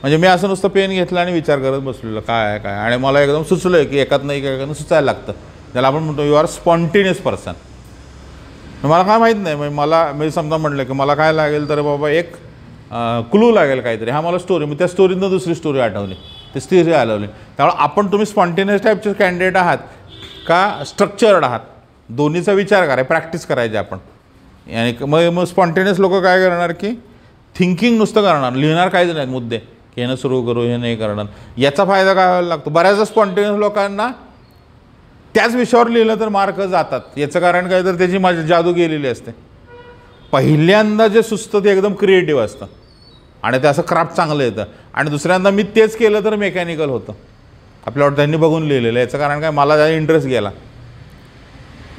म्हणजे मी असं नुसतं पेन घेतलं आणि विचार करत बसलेलं काय काय आणि मला एकदम सुचलं आहे की एकात नाही काय सुचायला लागतं त्याला आपण म्हणतो यू आर स्पॉन्टेनियस पर्सन मला काय माहीत नाही म्हणजे मला मी समजा म्हटलं की मला काय लागेल तर बाबा एक क्लू लागेल काहीतरी हा मला स्टोरी मग त्या स्टोरीतनं दुसरी स्टोरी आठवली ती स्थिर आलवली त्यामुळे आपण तुम्ही स्पॉन्टेनियस टाईपचे कॅन्डिडेट आहात का स्ट्रक्चर्ड आहात दोन्हीचा विचार करा प्रॅक्टिस करायची आपण आणि मग मग स्पॉन्टेनियस लोक काय करणार की थिंकिंग नुसतं करणार लिहिणार काहीच नाहीत मुद्दे की हे सुरू करू हे नाही करणार याचा फायदा काय व्हायला लागतो बऱ्याचदा स्पॉन्टेनियस लोकांना त्याच विषयावर लिहिलं तर मार्क जातात याचं कारण काय तर त्याची माझी जादू गेलेली असते पहिल्यांदा जे सुचतं ते एकदम क्रिएटिव्ह असतं आणि ते असं क्राफ्ट चांगलं येतं आणि दुसऱ्यांदा मी तेच केलं तर मेकॅनिकल होतं आपल्यावर त्यांनी बघून लिहिलेलं याचं कारण काय मला त्याचा इंटरेस्ट गेला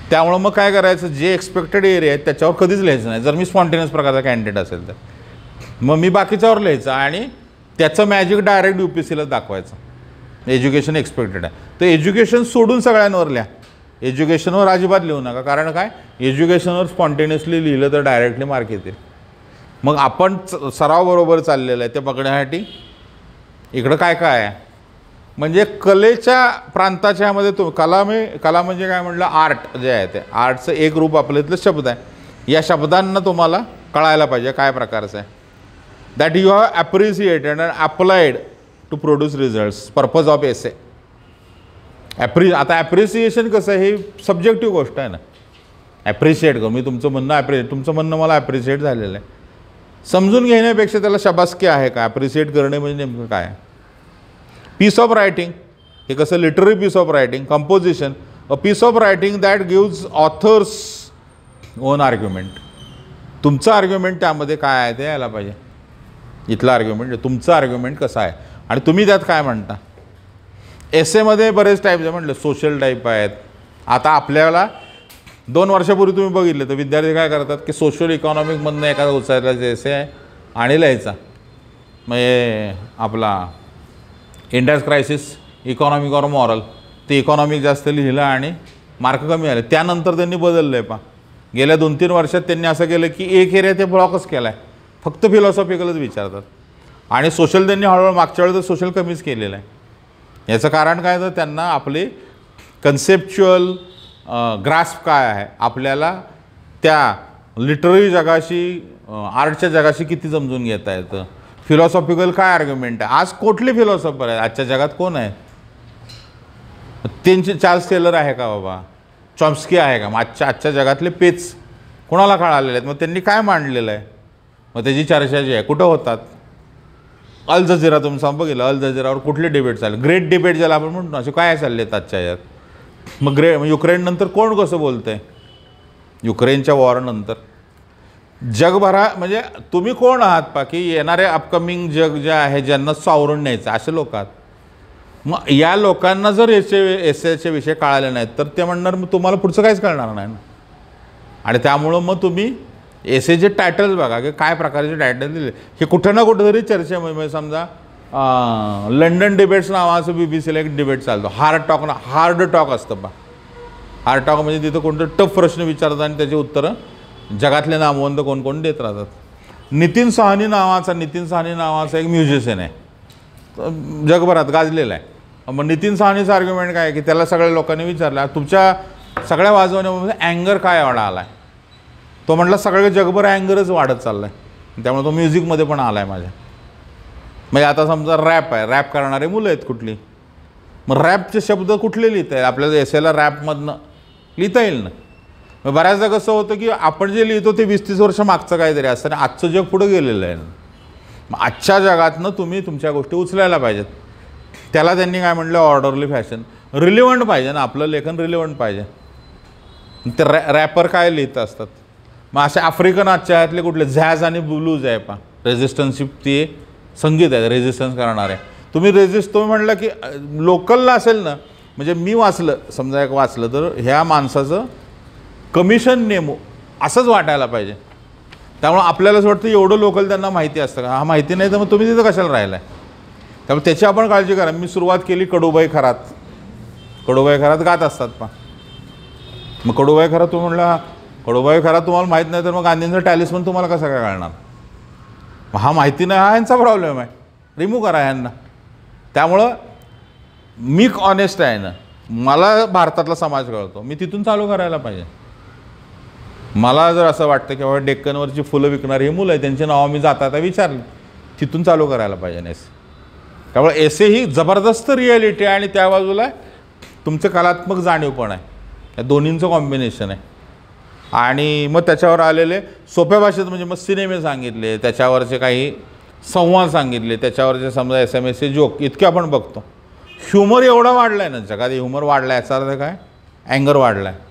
त्यामुळं मग काय करायचं जे एक्सपेक्टेड एरिया आहेत त्याच्यावर कधीच लिहायचं नाही जर मी स्पॉन्टेनियस प्रकारचा कॅन्डिडेट असेल तर मग मी बाकीच्यावर लिहायचं आणि त्याचं मॅजिक डायरेक्ट यू पी सीला दाखवायचं एज्युकेशन एक्सपेक्टेड आहे तर एज्युकेशन सोडून सगळ्यांवर लिहा एज्युकेशनवर अजिबात लिहू नका कारण काय एज्युकेशनवर स्पॉन्टेनियसली लिहिलं तर डायरेक्टली मार्क येतील मग आपण सरावबरोबर चाललेलं आहे ते बघण्यासाठी इकडं काय काय आहे म्हणजे कलेच्या प्रांताच्या ह्यामध्ये तो कला मी कला म्हणजे काय म्हटलं आर्ट जे आहे ते आर्टचं एक रूप आपल्यातलं शब्द आहे या शब्दांना तुम्हाला कळायला पाहिजे काय प्रकारचं आहे that you have appreciated and applied to produce result purpose of essay ॲप्रि आता ॲप्रिसिएशन कसं हे सब्जेक्टिव्ह गोष्ट आहे ना ॲप्रिशिएट करू मी तुमचं म्हणणं ॲप्रिशिएट तुमचं म्हणणं मला ॲप्रिशिएट झालेलं आहे समजून घेण्यापेक्षा त्याला शबासकी आहे का ॲप्रिशिएट करणे म्हणजे नेमकं काय पीस ऑफ रायटिंग हे कसं literary piece of writing composition a piece of writing that gives author's own argument तुमचं आर्ग्युमेंट त्यामध्ये काय आहे ते यायला पाहिजे इथलं आर्ग्युमेंट तुमचं आर्ग्युमेंट कसं आहे आणि तुम्ही त्यात काय म्हणता एस एमध्ये बरेच टाईप म्हटलं सोशल टाईप आहेत आता आपल्याला दोन वर्षापूर्वी तुम्ही बघितलं तर विद्यार्थी काय करतात की सोशल इकॉनॉमिकमधनं एखादा जे एस आहे आणि लिहायचा म्हणजे आपला India's crisis economic or moral ते इकॉनॉमिक जास्त लिहिलं आणि मार्क कमी आले त्यानंतर त्यांनी बदललं आहे पा गेल्या दोन तीन वर्षात त्यांनी असं केलं की एक एरिया ते ब्लॉकच केला आहे फक्त फिलॉसॉफिकलच विचारतात आणि सोशल त्यांनी हळूहळू मागच्या वेळेला तर सोशल कमीच केलेलं आहे याचं कारण काय तर त्यांना आपले कन्सेप्च्युअल ग्रास्प काय आहे आपल्याला त्या लिटररी जगाशी आर्टच्या जगाशी किती समजून घेता येतं फिलॉसॉफिकल काय आर्ग्युमेंट आहे आज कुठले फिलॉसॉफर आहे आजच्या जगात कोण आहे त्यांचे चार्ल्स टेलर आहे का बाबा चॉम्स्की आहे का मग आजच्या आजच्या जगातले पेच कोणाला कळालेले आहेत मग त्यांनी काय मांडलेलं आहे मग त्याची चर्चा जी आहे कुठं होतात अल जझिरा तुम्ही सांग गेला अल जझीरावर कुठले डिबेट चालले ग्रेट डिबेट ज्याला आपण म्हणतो असे काय चालले आहेत आजच्या यात मग ग्रे युक्रेन नंतर कोण कसं आहे युक्रेनच्या वॉरनंतर जगभरा म्हणजे तुम्ही कोण आहात बाकी येणारे अपकमिंग जग जे आहे ज्यांना सावरून न्यायचं असे लोक आहात मग या लोकांना जर याचे एस एचे विषय कळाले नाहीत तर ते म्हणणार मग तुम्हाला पुढचं काहीच कळणार नाही ना आणि त्यामुळं मग तुम्ही एसेचे टायटल्स बघा की काय प्रकारचे टायटल दिले हे कुठं ना कुठं तरी चर्चेमध्ये म्हणजे समजा लंडन डिबेट्स नावाचं बी बी सीला एक डिबेट चालतो हार्ड टॉक ना हार्ड टॉक असतं बा हार्ड टॉक म्हणजे तिथं कोणतं टफ प्रश्न विचारतात आणि त्याची उत्तरं जगातले नामवंत कोण कोण देत राहतात नितीन साहनी नावाचा नितीन साहनी नावाचा एक म्युझिशियन आहे जगभरात गाजलेला आहे मग नितीन सहानीचं आर्ग्युमेंट काय की त्याला सगळ्या लोकांनी विचारलं तुमच्या सगळ्या वाजवण्यामध्ये अँगर काय एवढा आला आहे तो म्हटला सगळं जगभर अँगरच वाढत चालला आहे त्यामुळे तो म्युझिकमध्ये पण आला आहे माझ्या म्हणजे आता समजा रॅप आहे रॅप करणारे मुलं आहेत कुठली मग रॅपचे शब्द कुठले लिहिता येईल आपल्याला एस एला रॅपमधनं लिहिता येईल ना मग बऱ्याचदा कसं होतं की आपण जे लिहितो ते वीस तीस वर्ष मागचं काहीतरी असतं आणि आजचं जग पुढं गेलेलं आहे ना मग आजच्या जगातनं तुम्ही तुमच्या गोष्टी उचलायला पाहिजेत त्याला त्यांनी काय म्हटलं ऑर्डरली फॅशन रिलेवंट पाहिजे ना आपलं लेखन रिलेवंट पाहिजे ते रॅ रॅपर काय लिहित असतात मग असे आफ्रिकन आजच्यातले कुठले झॅज आणि ब्लूज आहे पा रेझिस्टन्सची ती संगीत आहे रेझिस्टन्स करणार आहे तुम्ही रेझिस्ट तुम्ही म्हटलं की लोकलला असेल ना म्हणजे मी वाचलं समजा एक वाचलं तर ह्या माणसाचं कमिशन नेमू असंच वाटायला पाहिजे त्यामुळं आपल्याला असं वाटतं एवढं लोकल त्यांना माहिती असतं का हा माहिती नाही तर मग तुम्ही तिथं कशाला राहिला आहे त्यामुळे त्याची आपण काळजी करा मी सुरुवात केली कडूबाई खरात कडूबाई खरात गात असतात पा मग कडूबाई खरात तुम्ही म्हणला खडोबाई खरा तुम्हाला माहीत नाही तर मग गांधींचं टॅलिस पण तुम्हाला कसं काय कळणार हा माहिती नाही हा यांचा प्रॉब्लेम आहे रिमूव्ह करा यांना त्यामुळं मी ऑनेस्ट आहे ना मला भारतातला समाज कळतो मी तिथून चालू करायला पाहिजे मला जर असं वाटतं की बाबा डेक्कनवरची फुलं विकणारी हे मुलं आहे त्यांची नावं मी जाता आता विचारली तिथून चालू करायला पाहिजे एस त्यामुळे एसे ही जबरदस्त रिॲलिटी आहे आणि त्या बाजूला तुमचं कलात्मक जाणीव पण आहे या दोन्हींचं कॉम्बिनेशन आहे आणि मग त्याच्यावर आलेले सोप्या भाषेत म्हणजे मग सिनेमे सांगितले त्याच्यावरचे काही संवाद सांगितले त्याच्यावरचे समजा एस एम एसचे जोक इतके आपण बघतो ह्युमर एवढा वाढला आहे ना जगात ह्युमर वाढला आहे याचा अर्थ काय अँगर वाढला आहे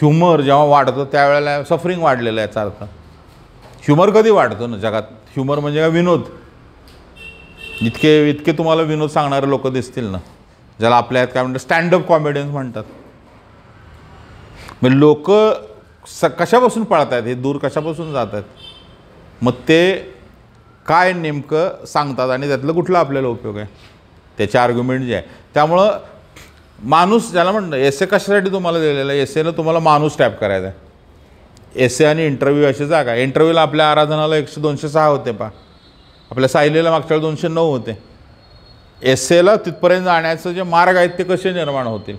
ह्युमर जेव्हा वाढतो त्यावेळेला सफरिंग वाढलेलं आहे याचा अर्थ ह्युमर कधी वाढतो ना जगात ह्युमर म्हणजे काय विनोद इतके इतके तुम्हाला विनोद सांगणारे लोक दिसतील ना ज्याला आपल्या काय म्हणतात स्टँडअप कॉमेडियन्स म्हणतात मग लोक स कशापासून पाळत आहेत हे दूर कशापासून जात आहेत मग ते काय नेमकं सांगतात आणि त्यातलं कुठला आपल्याला उपयोग आहे त्याचे आर्ग्युमेंट जे आहे त्यामुळं माणूस ज्याला म्हणणं एस ए कशासाठी तुम्हाला दिलेलं आहे एस एनं तुम्हाला माणूस टॅप करायचा आहे एस ए आणि इंटरव्ह्यू असे जागा इंटरव्ह्यूला आपल्या आराधनाला एकशे दोनशे सहा होते पा आपल्या सायलीला मागच्या दोनशे नऊ होते एस एला तिथपर्यंत जाण्याचं जे मार्ग आहेत ते कसे निर्माण होतील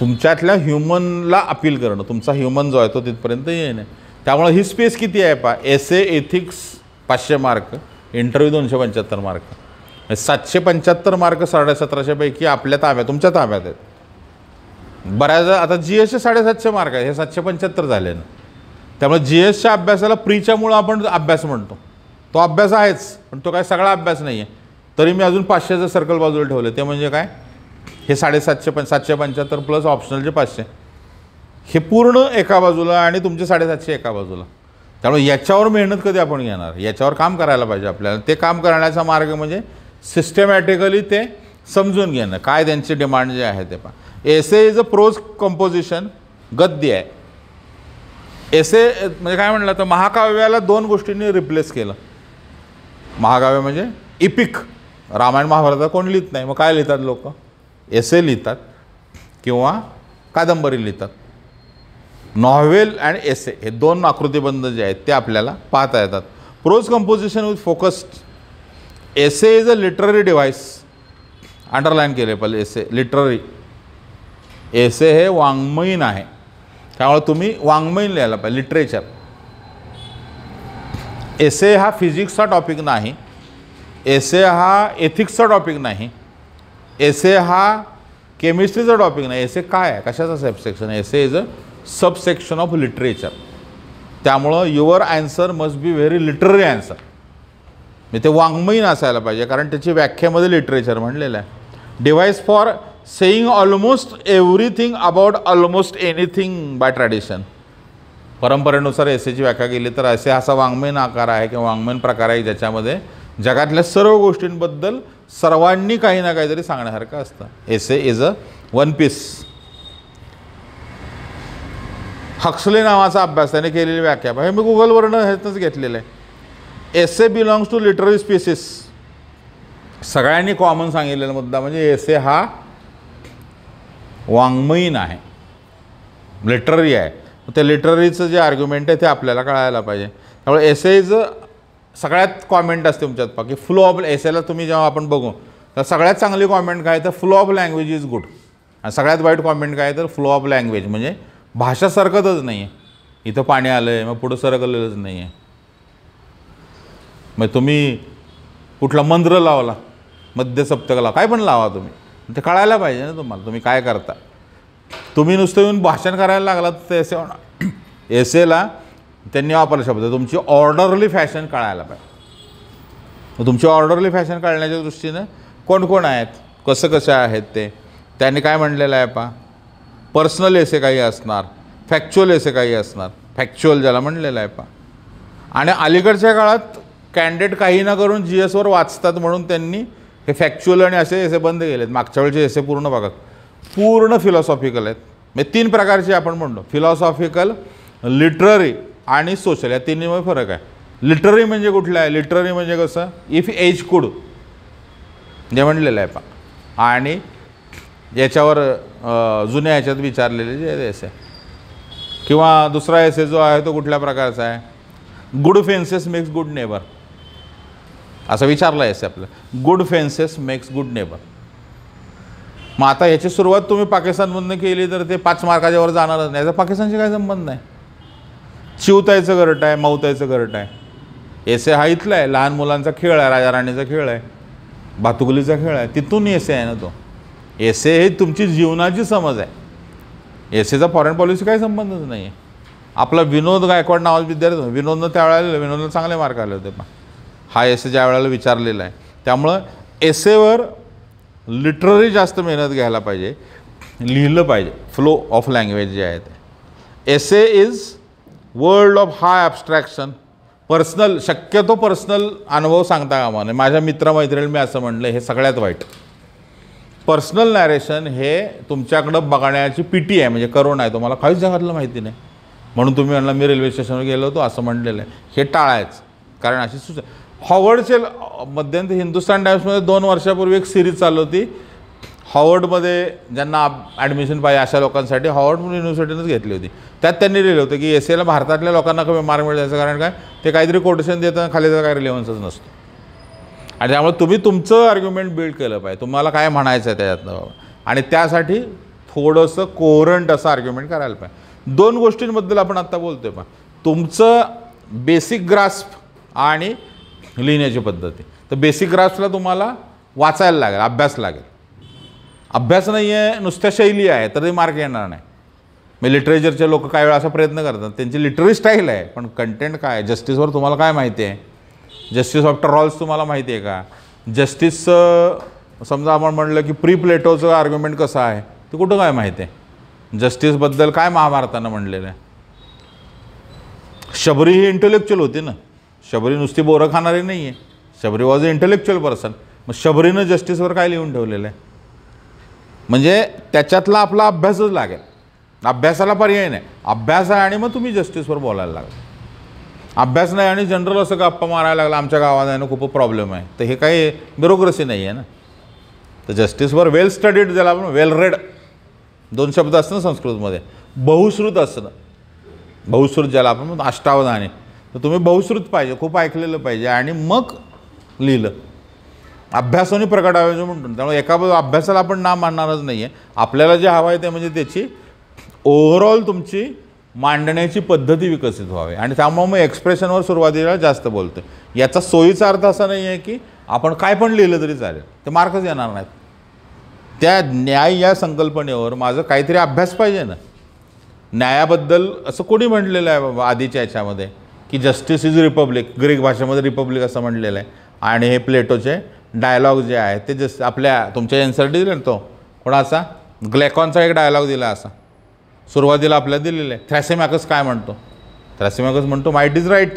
तुमच्यातल्या ह्युमनला अपील करणं तुमचा ह्युमन जो आहे तो तिथपर्यंत येणे त्यामुळे ही स्पेस किती आहे पा एस एथिक्स पाचशे मार्क इंटरव्ह्यू दोनशे पंच्याहत्तर मार्क सातशे पंच्याहत्तर मार्क सतराशेपैकी आपल्या ताब्यात तुमच्या ताब्यात आहेत बऱ्याचदा आता जी एसचे साडेसातशे मार्क आहे हे सातशे पंच्याहत्तर झाले ना त्यामुळे जी एसच्या अभ्यासाला प्रीच्यामुळं आपण अभ्यास म्हणतो तो अभ्यास आहेच पण तो काय सगळा अभ्यास नाही आहे तरी मी अजून पाचशेचं सर्कल बाजूला ठेवलं ते म्हणजे काय हे साडेसातशे पण सातशे पंच्याहत्तर प्लस जे पाचशे हे पूर्ण एका बाजूला आणि तुमचे साडेसातशे एका बाजूला त्यामुळे याच्यावर मेहनत कधी आपण घेणार याच्यावर काम करायला पाहिजे आपल्याला ते काम करण्याचा मार्ग म्हणजे सिस्टमॅटिकली ते समजून घेणं काय त्यांची डिमांड जे आहे ते पण essay is a prose composition गद्य आहे ए म्हणजे काय म्हणलं तर महाकाव्याला दोन गोष्टींनी रिप्लेस केलं महाकाव्य म्हणजे इपिक रामायण महाभारत कोण लिहित नाही मग काय लिहितात लोक एसे लिहितात किंवा कादंबरी लिहितात नॉव्हेल अँड एसे हे दोन आकृतीबंध जे आहेत ते आपल्याला पाहता येतात prose composition with focused essay is a literary device underline केले पाहिजे एसे लिटररी एसे हे वाङ्मयीन आहे त्यामुळे तुम्ही वाङ्मयीन लिहायला पाहिजे लिटरेचर एसे हा फिजिक्सचा टॉपिक नाही एसे हा एथिक्सचा टॉपिक नाही ए हा केमिस्ट्रीचा टॉपिक नाही एस ए काय आहे कशाचा subsection essay is a subsection of literature त्यामुळं your answer must be very literary answer मी ते वाङ्मयीन असायला पाहिजे कारण त्याची व्याख्येमध्ये लिटरेचर म्हणलेलं आहे device for saying almost everything about almost anything by tradition परंपरेनुसार एची व्याख्या केली तर असे असा वाङ्मयीन आकार आहे किंवा वाङ्मयीन प्रकार आहे ज्याच्यामध्ये जगातल्या सर्व गोष्टींबद्दल सर्वांनी काही ना काहीतरी सांगण्यासारखं असतं essay is a one piece Huxley नावाचा अभ्यास त्याने केलेली व्याख्या हे मी गुगलवरनं ह्यातच घेतलेलं आहे essay belongs to literary species सगळ्यांनी कॉमन सांगितलेला मुद्दा म्हणजे एस ए हा वाङ्मयीन आहे लिटररी आहे ते लिटररीचं जे आर्ग्युमेंट आहे ते आपल्याला कळायला पाहिजे त्यामुळे एस ए इज सगळ्यात कॉमेंट असते तुमच्यात पा की फ्लो ऑफ एस एला तुम्ही जेव्हा आपण बघू तर सगळ्यात चांगली कॉमेंट काय तर flow of language is good आणि सगळ्यात वाईट कॉमेंट काय तर फ्लो ऑफ लँग्वेज म्हणजे भाषा सरकतच नाही आहे इथं पाणी आलं आहे मग पुढं सरकलेलंच नाही आहे मग तुम्ही कुठला मंत्र लावला मध्यसप्तक लावा काय पण लावा तुम्ही ते कळायला पाहिजे ना तुम्हाला तुम्ही काय करता तुम्ही नुसतं येऊन भाषण करायला लागलात तर एस एला त्यांनी वापरला शब्द तुमची ऑर्डरली फॅशन कळायला पाहिजे तुमची ऑर्डरली फॅशन कळण्याच्या दृष्टीनं कोण कोण आहेत कसं कसं आहेत ते त्यांनी काय म्हणलेलं आहे पा पर्सनल असे काही असणार फॅक्च्युअल असे काही असणार फॅक्च्युअल ज्याला म्हणलेलं आहे पा आणि अलीकडच्या काळात कॅन्डिडेट काही ना करून जी एसवर वाचतात म्हणून त्यांनी हे फॅक्च्युअल आणि असे असे बंद केले आहेत मागच्या वेळेचे असे पूर्ण बघा पूर्ण फिलॉसॉफिकल आहेत म्हणजे तीन प्रकारचे आपण म्हणतो फिलॉसॉफिकल लिटररी आणि सोशल या तिन्हीमध्ये फरक आहे लिटररी म्हणजे कुठलं आहे लिटररी म्हणजे कसं इफ एज कुड जे म्हणलेलं आहे पा आणि याच्यावर जुन्या याच्यात विचारलेले जे एस आहे किंवा दुसरा एस जो आहे तो कुठल्या प्रकारचा आहे good fences makes good neighbour असं विचारलं एस आपलं good fences makes good neighbour मग आता याची सुरुवात तुम्ही पाकिस्तानमधून केली तर ते पाच मार्काच्यावर जाणारच नाही तर पाकिस्तानशी काय संबंध नाही चिवतायचं गरट आहे मावतायचं गरट आहे एसे हा इथला आहे लहान मुलांचा खेळ आहे राजाराणीचा खेळ आहे भातुकलीचा खेळ आहे तिथून एसे आहे ना तो एसे हे तुमची जीवनाची समज आहे एसेचा फॉरेन पॉलिसी काही संबंधच नाही आहे आपला विनोद गायकवाड नावाचा विद्यार्थी विनोदनं त्यावेळेला विनोदनं चांगले मार्क आले होते पण हा एसे ज्या वेळेला विचारलेला आहे त्यामुळं एसेवर लिटररी जास्त मेहनत घ्यायला पाहिजे लिहिलं पाहिजे फ्लो ऑफ लँग्वेज जे आहे ते essay is world of high abstraction personal शक्यतो पर्सनल अनुभव सांगता कामा नये माझ्या मित्रमैत्रिणी मी असं म्हणलं हे सगळ्यात वाईट पर्सनल नॅरेशन हे तुमच्याकडं बघण्याची पी टी आहे म्हणजे करोना आहे तुम्हाला काहीच जगातलं माहिती नाही म्हणून तुम्ही म्हणला मी रेल्वे स्टेशनवर गेलो होतो असं म्हणलेलं आहे हे टाळायचं कारण अशी सुचना हॉवर्डचे मध्यंतर हिंदुस्तान टाईम्समध्ये दोन वर्षापूर्वी एक सिरीज चालू होती हॉवर्डमध्ये ज्यांना ॲडमिशन पाहिजे अशा लोकांसाठी हॉवर्ड युनिव्हर्सिटीनंच घेतली होती त्यात त्यांनी लिहिलं होतं की एस एला भारतातल्या लोकांना कमी मार्ग मिळेल याचं कारण काय ते काहीतरी कोटेशन देतं खाली तर काही रिलेव्हन्सच नसतो आणि त्यामुळे तुम्ही तुमचं आर्ग्युमेंट बिल्ड केलं पाहिजे तुम्हाला काय म्हणायचं आहे त्याच्यातनं आणि त्यासाठी थोडंसं कोरंट असं आर्ग्युमेंट करायला पाहिजे दोन गोष्टींबद्दल आपण आत्ता बोलतोय पण तुमचं बेसिक ग्रास्प आणि लिहिण्याची पद्धती तर बेसिक ग्रास्पला तुम्हाला वाचायला लागेल अभ्यास लागेल अभ्यास नाही आहे नुसत्या शैली आहे तर ते मार्क येणार नाही मी लिटरेचरचे लोक काही वेळा असा प्रयत्न करतात त्यांची लिटरी स्टाईल आहे पण कंटेंट काय जस्टिसवर तुम्हाला काय माहिती आहे जस्टिस ऑफ ट्रॉल्स तुम्हाला माहिती आहे का जस्टिस समजा आपण म्हणलं की प्री प्लेटोचं आर्ग्युमेंट कसं आहे ते कुठं काय माहिती आहे जस्टिसबद्दल काय महाभारतानं म्हणलेलं आहे शबरी ही इंटलेक्च्युअल होती ना शबरी नुसती बोरं खाणारी नाही आहे Shabari was a intellectual person मग शबरीनं जस्टिसवर काय लिहून ठेवलेलं आहे म्हणजे त्याच्यातला आपला अभ्यासच लागेल अभ्यासाला पर्याय नाही अभ्यास आहे आणि मग तुम्ही जस्टिसवर बोलायला लागला अभ्यास नाही आणि जनरल असं गप्पा मारायला लागला आमच्या गावात आहे ना खूप प्रॉब्लेम आहे तर हे काही ब्युरोक्रेसी नाही आहे ना तर जस्टिसवर वेल स्टडीड ज्याला आपण वेल रेड दोन शब्द असतं संस्कृतमध्ये बहुश्रुत असणं बहुश्रुत ज्याला आपण अष्टावधानी तर तुम्ही बहुश्रुत पाहिजे खूप ऐकलेलं पाहिजे आणि मग लिहिलं अभ्यासाने प्रगटावायचं म्हणतो त्यामुळे एका अभ्यासाला आपण ना मानणारच नाही आहे आपल्याला जे हवं आहे ते म्हणजे त्याची ओव्हरऑल तुमची मांडण्याची पद्धती विकसित व्हावी आणि त्यामुळं मग एक्सप्रेशनवर सुरुवातीला जास्त बोलतो याचा सोयीचा अर्थ असा नाही आहे की आपण काय पण लिहिलं तरी चालेल ते मार्कच येणार नाहीत त्या न्याय या संकल्पनेवर माझं काहीतरी अभ्यास पाहिजे ना न्यायाबद्दल असं कोणी म्हटलेलं आहे बाबा आधीच्या याच्यामध्ये की जस्टिस इज रिपब्लिक ग्रीक भाषेमध्ये रिपब्लिक असं म्हटलेलं आहे आणि हे प्लेटोचे डायलॉग जे आहे ते जस आपल्या तुमच्या एन्सर दिले तो कोणाचा ग्लॅकॉनचा एक डायलॉग दिला असा सुरुवातीला आपल्याला दिलेलं आहे थ्रॅसेमॅकस काय म्हणतो थ्रॅसेमॅकस म्हणतो might is right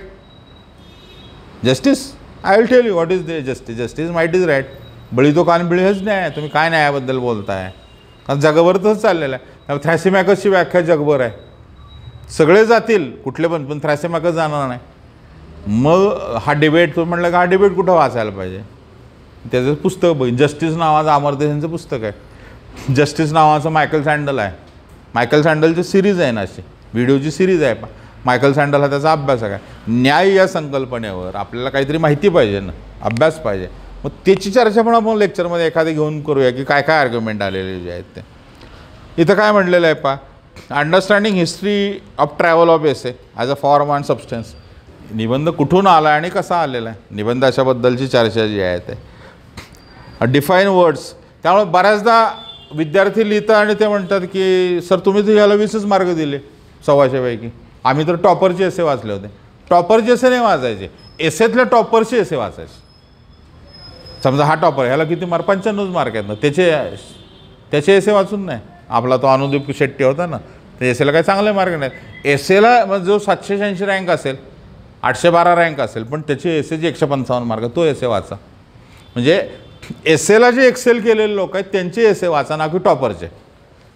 justice I will tell you what is the justice justice might is right बळी तो कान बिळी हेच नाही तुम्ही काय न्यायाबद्दल बोलताय कारण जगभर तसंच चाललेलं आहे थ्रॅसेमॅकसची व्याख्या जगभर आहे सगळे जातील कुठले पण पण थ्रॅसेमॅकस जाणार नाही मग हा डिबेट तुम्ही म्हटलं का हा डिबेट कुठं वाचायला पाहिजे त्याचं पुस्तक बघ जस्टिस नावाचं अमर्त्यसेनचं पुस्तक आहे जस्टिस नावाचं मायकल सँडल आहे मायकल सँडलची सिरीज आहे ना अशी व्हिडिओची सिरीज आहे मायकल सँडल हा त्याचा अभ्यास आहे न्याय या संकल्पनेवर आपल्याला काहीतरी माहिती पाहिजे ना अभ्यास पाहिजे मग त्याची चर्चा पण आपण लेक्चरमध्ये एखादी घेऊन करूया की काय काय आर्ग्युमेंट आलेले जे आहेत ते इथं काय म्हटलेलं आहे पा understanding history of travel of essay as a form and substance निबंध कुठून आला आणि कसा आलेला आहे निबंधाच्याबद्दलची चर्चा जी आहे ते डिफाईन वर्ड्स त्यामुळे बऱ्याचदा विद्यार्थी लिहितात आणि ते म्हणतात की सर तुम्ही तर याला वीसच मार्ग दिले सव्वाशेपैकी आम्ही तर टॉपरचे एसे वाचले होते टॉपरचे असे नाही वाचायचे एसेतल्या टॉपरचे एसे वाचायचे समजा हा टॉपर ह्याला किती मार्क पंच्याण्णवच मार्क आहेत ना त्याचे त्याचे एसे वाचून नाही आपला तो अनुदीप शेट्टी होता ना तर एसेला काही चांगले मार्क नाहीत एसेला म्हणजे जो सातशे शहाऐंशी रँक असेल आठशे बारा रँक असेल पण त्याचे एसेचे एकशे पंचावन्न मार्क तो एसे वाचा म्हणजे एस एला जे एक्सेल केलेले लोक आहेत त्यांचे ए वाचा ना की टॉपरचे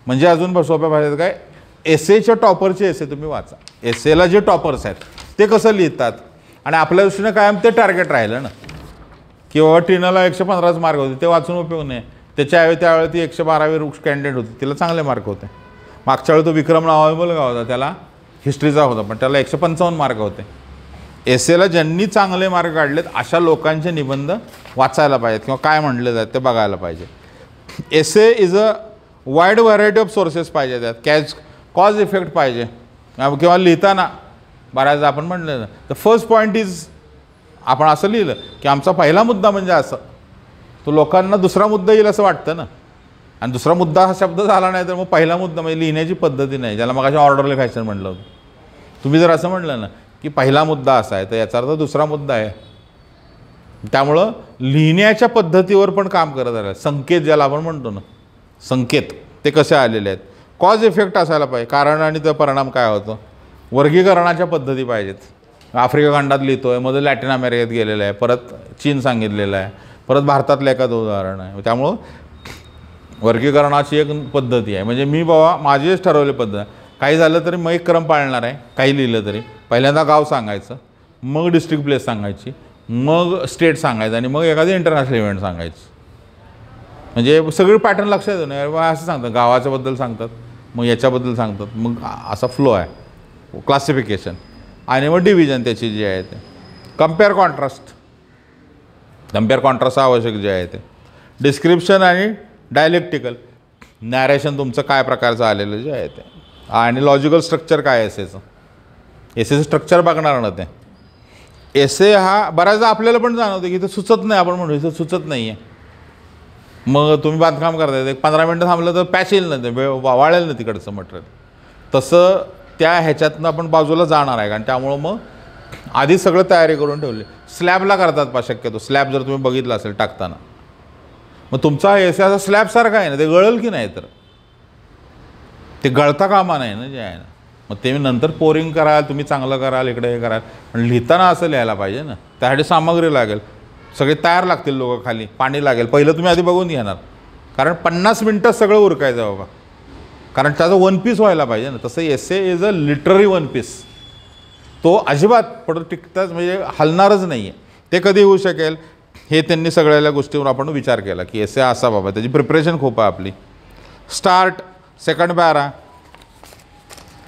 म्हणजे अजून सोप्या भाषेत काय एस एच्या टॉपरचे ए तुम्ही वाचा एस एला जे टॉपर्स आहेत ते कसं लिहितात आणि आपल्या दृष्टीनं कायम ते टार्गेट राहिलं ना की बाबा टीनाला एकशे पंधराच मार्क होते ते वाचून उपयोग नाही त्याच्यावेळी त्यावेळी ती एकशे बारावी रुक्ष कॅन्डिडेट होती तिला चांगले मार्क होते मागच्या वेळी तो विक्रम नावा मुलगा होता त्याला हिस्ट्रीचा होता पण त्याला एकशे पंचावन्न मार्क होते एस एला ज्यांनी चांगले मार्ग काढलेत अशा लोकांचे निबंध वाचायला पाहिजेत किंवा काय म्हटलं जात ते बघायला पाहिजे essay is a wide variety of sources पाहिजे त्यात कॅज कॉज इफेक्ट पाहिजे किंवा लिहिताना बऱ्याचदा आपण म्हणलं ना द फर्स्ट पॉईंट इज आपण असं लिहिलं की आमचा पहिला मुद्दा म्हणजे असं तो लोकांना दुसरा मुद्दा येईल असं वाटतं ना आणि दुसरा मुद्दा हा शब्द झाला नाही तर मग पहिला मुद्दा म्हणजे लिहिण्याची पद्धती नाही ज्याला मग अशा ऑर्डरली फॅशन म्हटलं होतं तुम्ही जर असं म्हटलं ना की पहिला मुद्दा असा आहे तर याचा अर्थ दुसरा मुद्दा आहे त्यामुळं लिहिण्याच्या पद्धतीवर पण काम करत आलं संकेत ज्याला आपण म्हणतो ना संकेत ते कसे आलेले आहेत कॉज इफेक्ट असायला पाहिजे कारण आणि त्या परिणाम काय होतो वर्गीकरणाच्या पद्धती पाहिजेत आफ्रिका खंडात लिहितो आहे मध्ये लॅटिन अमेरिकेत गेलेलं आहे परत चीन सांगितलेलं आहे परत भारतातलं एखादं उदाहरण आहे त्यामुळं वर्गीकरणाची एक पद्धती आहे म्हणजे मी बाबा माझीच ठरवली पद्धत काही झालं तरी मग एक क्रम पाळणार आहे काही लिहिलं तरी पहिल्यांदा गाव सांगायचं मग डिस्ट्रिक्ट प्लेस सांगायची मग स्टेट सांगायचं आणि मग एखादी इंटरनॅशनल इव्हेंट सांगायची म्हणजे सगळी पॅटर्न लक्षात येतो नाही असं सांगतात गावाच्याबद्दल सांगतात मग याच्याबद्दल सांगतात मग असा फ्लो आहे क्लासिफिकेशन आणि मग डिव्हिजन त्याची जे आहे ते कम्पेअर कॉन्ट्रास्ट कम्पेअर कॉन्ट्रास्ट आवश्यक जे आहे ते डिस्क्रिप्शन आणि डायलेक्टिकल नॅरेशन तुमचं काय प्रकारचं आलेलं जे आहे ते आणि लॉजिकल स्ट्रक्चर काय असायचं एसेचं स्ट्रक्चर बघणार ना ते एसे हा बऱ्याचदा आपल्याला पण जाणवतं की इथं सुचत नाही आपण म्हणू इथं सुचत नाही आहे मग तुम्ही बांधकाम करताय एक पंधरा मिनटं थांबलं तर पॅच येईल ना ते वेळ वाळेल ना तिकडचं मटेरियल तसं त्या ह्याच्यातनं आपण बाजूला जाणार आहे कारण त्यामुळं मग आधी सगळं तयारी करून ठेवली स्लॅबला करतात पा शक्यतो स्लॅब जर तुम्ही बघितला असेल टाकताना मग तुमचा एसे असा स्लॅबसारखा आहे ना ते गळल की नाही तर ते गळता कामा नाही ना जे आहे ना मग ते नंतर पोरिंग कराल तुम्ही चांगलं कराल इकडे हे कराल पण लिहिताना असं लिहायला पाहिजे ना त्यासाठी सामग्री लागेल सगळे तयार लागतील लोकं खाली पाणी लागेल पहिलं तुम्ही आधी बघून घेणार कारण पन्नास मिनटं सगळं उरकायचं बाबा कारण त्याचा वन पीस व्हायला पाहिजे ना तसं essay is a literary one piece तो अजिबात पडत टिकताच म्हणजे हलणारच नाही आहे ते कधी होऊ शकेल हे त्यांनी सगळ्या गोष्टीवर आपण विचार केला की एस ए असा बाबा त्याची प्रिपरेशन खूप आहे आपली स्टार्ट सेकंड पॅरा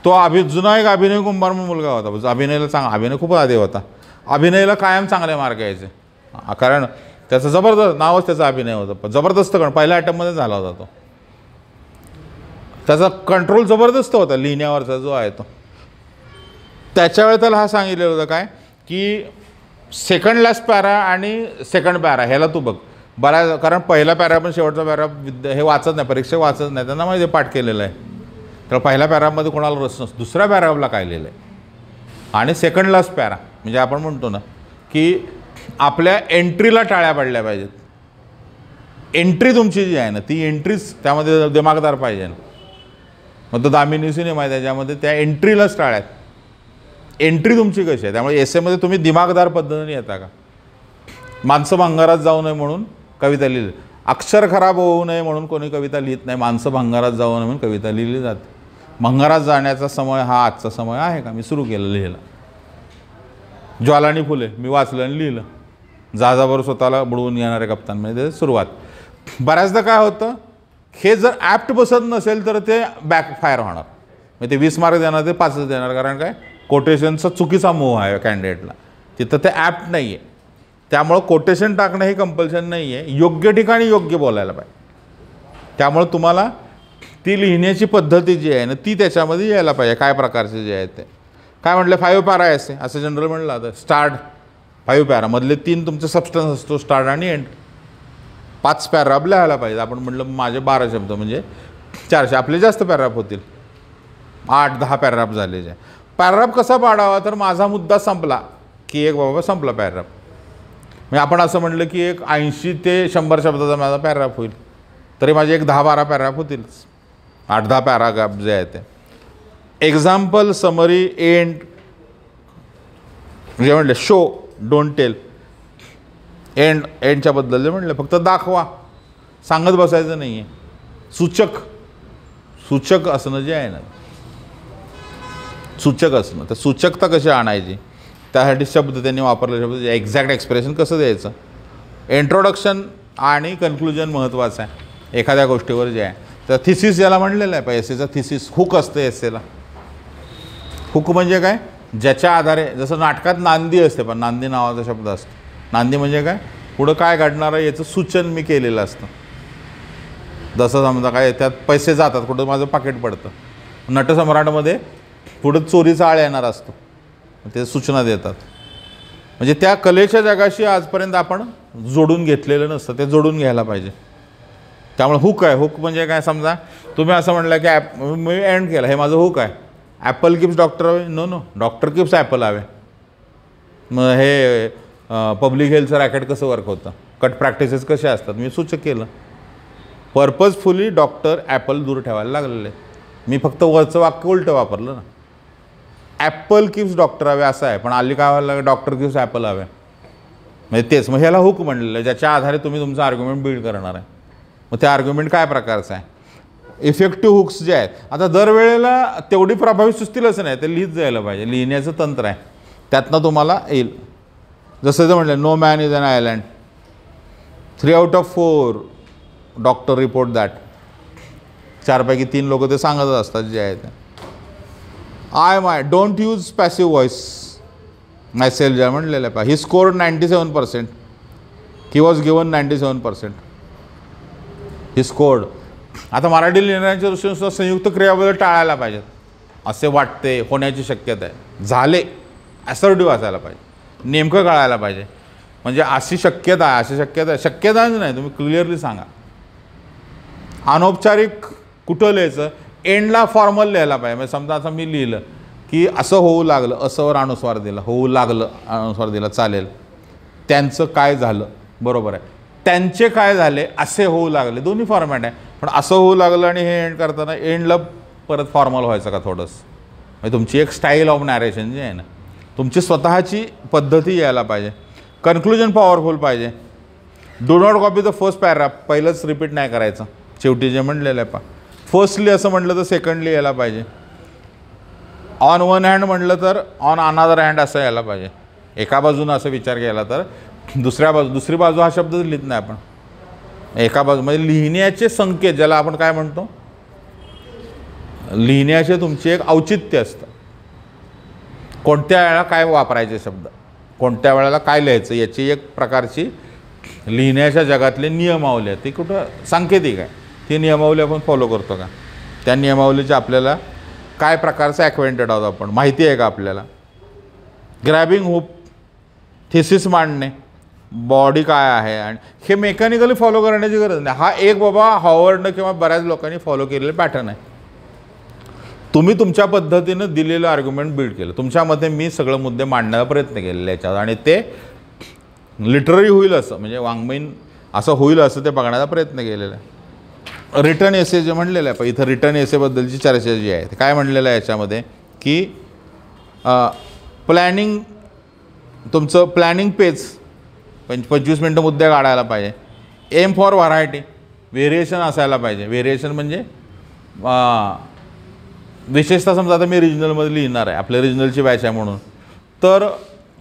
तो अभि जुना एक अभिनय कुंभार म्हणून मुलगा होता अभिनयला चांग अभिनय खूप आधी होता अभिनयला कायम चांगले मार्ग यायचे कारण त्याचं जबरदस्त नावच त्याचा अभिनय होता पण जबरदस्त कारण पहिल्या अटॅम्पमध्ये झाला होता तो त्याचा कंट्रोल जबरदस्त होता लिहिण्यावरचा जो आहे तो त्याच्या वेळेला त्याला हा सांगितलेलं होतं काय की सेकंड लास्ट पॅरा आणि सेकंड पॅरा ह्याला तू बघ बऱ्याच कारण पहिला पॅरा पण शेवटचा पॅरा विद्या हे वाचत नाही परीक्षा वाचत नाही त्यांना माहिती पाठ केलेलं आहे तर पहिल्या पॅरामध्ये कोणाला रस नसतो दुसऱ्या पॅराला काय लिहिलं आहे आणि सेकंड लास्ट पॅरा म्हणजे आपण म्हणतो ना की आपल्या एंट्रीला टाळ्या पडल्या पाहिजेत एंट्री तुमची जी आहे ना ती एंट्रीच त्यामध्ये दिमागदार पाहिजे ना मग तो दामिनी सिनेमा आहे त्याच्यामध्ये त्या एंट्रीलाच टाळ्यात एंट्री तुमची कशी आहे त्यामुळे एस एमध्ये तुम्ही दिमागदार पद्धतीने येता का माणसं भंगारात जाऊ नये म्हणून कविता लिहिली अक्षर खराब होऊ नये म्हणून कोणी कविता लिहित नाही माणसं भंगारात जाऊ नये म्हणून कविता लिहिली जाते भंगारात जाण्याचा समय हा आजचा समय आहे का मी सुरू केलं लिहिलं ज्वालानी फुले मी वाचलं आणि लिहिलं जहाजाबरोबर स्वतःला बुडवून येणाऱ्या म्हणजे सुरुवात बऱ्याचदा काय होतं हे जर ॲप्ट बसत नसेल तर ते बॅक फायर होणार म्हणजे ते वीस मार्क देणार ते पाचच देणार कारण काय कोटेशनचा चुकीचा मूव आहे कॅन्डिडेटला तिथं ते ॲप्ट नाही आहे त्यामुळं कोटेशन टाकणं हे कंपल्शन नाही आहे योग्य ठिकाणी योग्य बोलायला पाहिजे त्यामुळं तुम्हाला ती लिहिण्याची पद्धती जी आहे ना ती त्याच्यामध्ये यायला पाहिजे काय प्रकारचे जे आहे ते काय म्हटलं फायव्ह पॅरा असे असं जनरल म्हणलं आता स्टार्ट फायव्ह पॅरा मधले तीन तुमचा सबस्टन्स असतो स्टार्ट आणि एंड पाच पॅरा लिहायला पाहिजे आपण म्हटलं माझे बारा शब्द म्हणजे चारशे आपले जास्त पॅराफ होतील आठ दहा पॅराफ जे पॅराफ कसा पाडावा तर माझा मुद्दा संपला की एक बाबा संपला पॅराफ म्हणजे आपण असं म्हटलं की एक ऐंशी ते शंभर शब्दाचा माझा पॅराफ होईल तरी माझे एक दहा बारा पॅराफ होतीलच आठ दहा पॅराग्राफ जे आहे ते एक्झाम्पल समरी एंड जे म्हटले शो डोंट टेल एंड एंडच्याबद्दल जे म्हटलं फक्त दाखवा सांगत बसायचं नाही आहे सूचक सूचक असणं जे आहे ना सूचक असणं तर सूचकता कशी आणायची त्यासाठी शब्द त्यांनी वापरले शब्द एक्झॅक्ट एक्सप्रेशन कसं द्यायचं इंट्रोडक्शन आणि कन्क्लुजन महत्त्वाचं आहे एखाद्या गोष्टीवर जे आहे तर थिसिस याला म्हणलेलं आहे पाहिजे एचा थिसिस हुक असतं एला हुक म्हणजे काय ज्याच्या आधारे जसं नाटकात नांदी असते पण नांदी नावाचा शब्द असतो नांदी म्हणजे काय पुढं काय घडणार आहे याचं सूचन मी केलेलं असतं जसं समजा काय त्यात पैसे जातात कुठं माझं पाकिट पडतं नटसम्राटमध्ये पुढं चोरीचा आळ येणार असतो ते सूचना देतात म्हणजे त्या कलेच्या जगाशी आजपर्यंत आपण जोडून घेतलेलं नसतं ते जोडून घ्यायला पाहिजे त्यामुळे हुक आहे हुक म्हणजे काय समजा तुम्ही असं म्हटलं की ॲप मी एंड केलं हे माझं हुक आहे apple keeps doctor away no no doctor keeps apple away मग हे पब्लिक हेल्थचं रॅकेट कसं वर्क होतं कट प्रॅक्टिसेस कसे असतात मी सूचक केलं पर्पजफुली डॉक्टर ॲपल दूर ठेवायला लागलेले मी फक्त वरचं वाक्य उलटं वापरलं ना ॲपल किप्स डॉक्टर हवे असं आहे पण आली काय व्हायला लागेल डॉक्टर किप्स ॲपल हवे म्हणजे तेच मग ह्याला हुक म्हणलेलं ज्याच्या आधारे तुम्ही तुमचं आर्ग्युमेंट बिल्ड करणार आहे मग ते आर्ग्युमेंट काय प्रकारचं आहे इफेक्टिव्ह हुक्स जे आहेत आता दरवेळेला तेवढी प्रभावी असं नाही ते लिहित जायला पाहिजे लिहिण्याचं तंत्र आहे त्यातनं तुम्हाला येईल जसं ते म्हटलं no man is an island three out of four doctor report that चारपैकी तीन लोक ते सांगतच असतात जे आहे I my don't use passive voice myself जे म्हणलेलं आहे पा he score ninety seven percent he was given ninety seven percent he आता मराठी लिहिण्याच्या दृष्टीने संयुक्त क्रियाबद्दल टाळायला पाहिजेत असे वाटते होण्याची शक्यता आहे झाले ॲसर्टिव्ह असायला पाहिजे नेमकं कळायला पाहिजे म्हणजे अशी शक्यता आहे अशी शक्यता आहे शक्यताच नाही तुम्ही क्लिअरली सांगा अनौपचारिक कुठं लिहायचं एंडला फॉर्मल लिहायला पाहिजे म्हणजे समजा असं मी लिहिलं की असं होऊ लागलं असंवर अनुस्वार दिला होऊ लागलं अनुस्वार दिला चालेल त्यांचं काय झालं बरोबर आहे त्यांचे काय झाले असे होऊ लागले दोन्ही फॉर्मॅट आहे पण असं होऊ लागलं आणि हे एंड करताना एंडला परत फॉर्मल व्हायचं का थोडंसं म्हणजे तुमची एक स्टाईल ऑफ नॅरेशन जे आहे ना तुमची स्वतःची पद्धती यायला पाहिजे कन्क्लुजन पॉवरफुल पाहिजे do not copy the first paragraph पहिलंच रिपीट नाही करायचं शेवटी जे म्हणलेलं आहे पा फर्स्टली असं म्हटलं तर सेकंडली यायला पाहिजे ऑन वन हँड म्हटलं तर ऑन अनादर हँड असं यायला पाहिजे एका बाजूनं असं विचार केला तर दुसऱ्या बाजू दुसरी बाजू हा शब्दच लिहित नाही आपण एका बाजू म्हणजे लिहिण्याचे संकेत ज्याला आपण काय म्हणतो लिहिण्याचे तुमचे एक औचित्य असतं कोणत्या वेळेला काय वापरायचे शब्द कोणत्या वेळेला काय लिहायचं याची एक प्रकारची लिहिण्याच्या जगातले नियमावली आहे ती कुठं सांकेतिक आहे ती नियमावली आपण फॉलो करतो का त्या नियमावलीचे आपल्याला काय प्रकारचं ॲक्वेंटेड आहोत आपण माहिती आहे का आपल्याला ग्रॅबिंग हुप थिसिस मांडणे बॉडी काय आहे आणि हे मेकॅनिकली फॉलो करण्याची गरज नाही हा एक बाबा हॉवर्डनं किंवा बऱ्याच लोकांनी फॉलो केलेलं पॅटर्न आहे तुम्ही तुमच्या पद्धतीनं दिलेलं आर्ग्युमेंट बिल्ड केलं तुमच्यामध्ये मी सगळं मुद्दे मांडण्याचा प्रयत्न केलेला याच्यात आणि ते लिटररी होईल असं म्हणजे वाङ्मयीन असं होईल असं ते बघण्याचा प्रयत्न केलेला आहे रिटर्न एसे जे म्हणलेलं आहे पण इथं रिटर्न एसेबद्दलची चर्चा जी आहे काय म्हणलेलं आहे याच्यामध्ये की प्लॅनिंग तुमचं प्लॅनिंग पेज पंच पंचवीस मिनटं मुद्दे काढायला पाहिजे एम फॉर व्हरायटी व्हेरिएशन असायला पाहिजे व्हेरिएशन म्हणजे विशेषतः समजा आता मी रिजनलमध्ये लिहिणार आहे आपल्या रिजनलची बॅच आहे म्हणून तर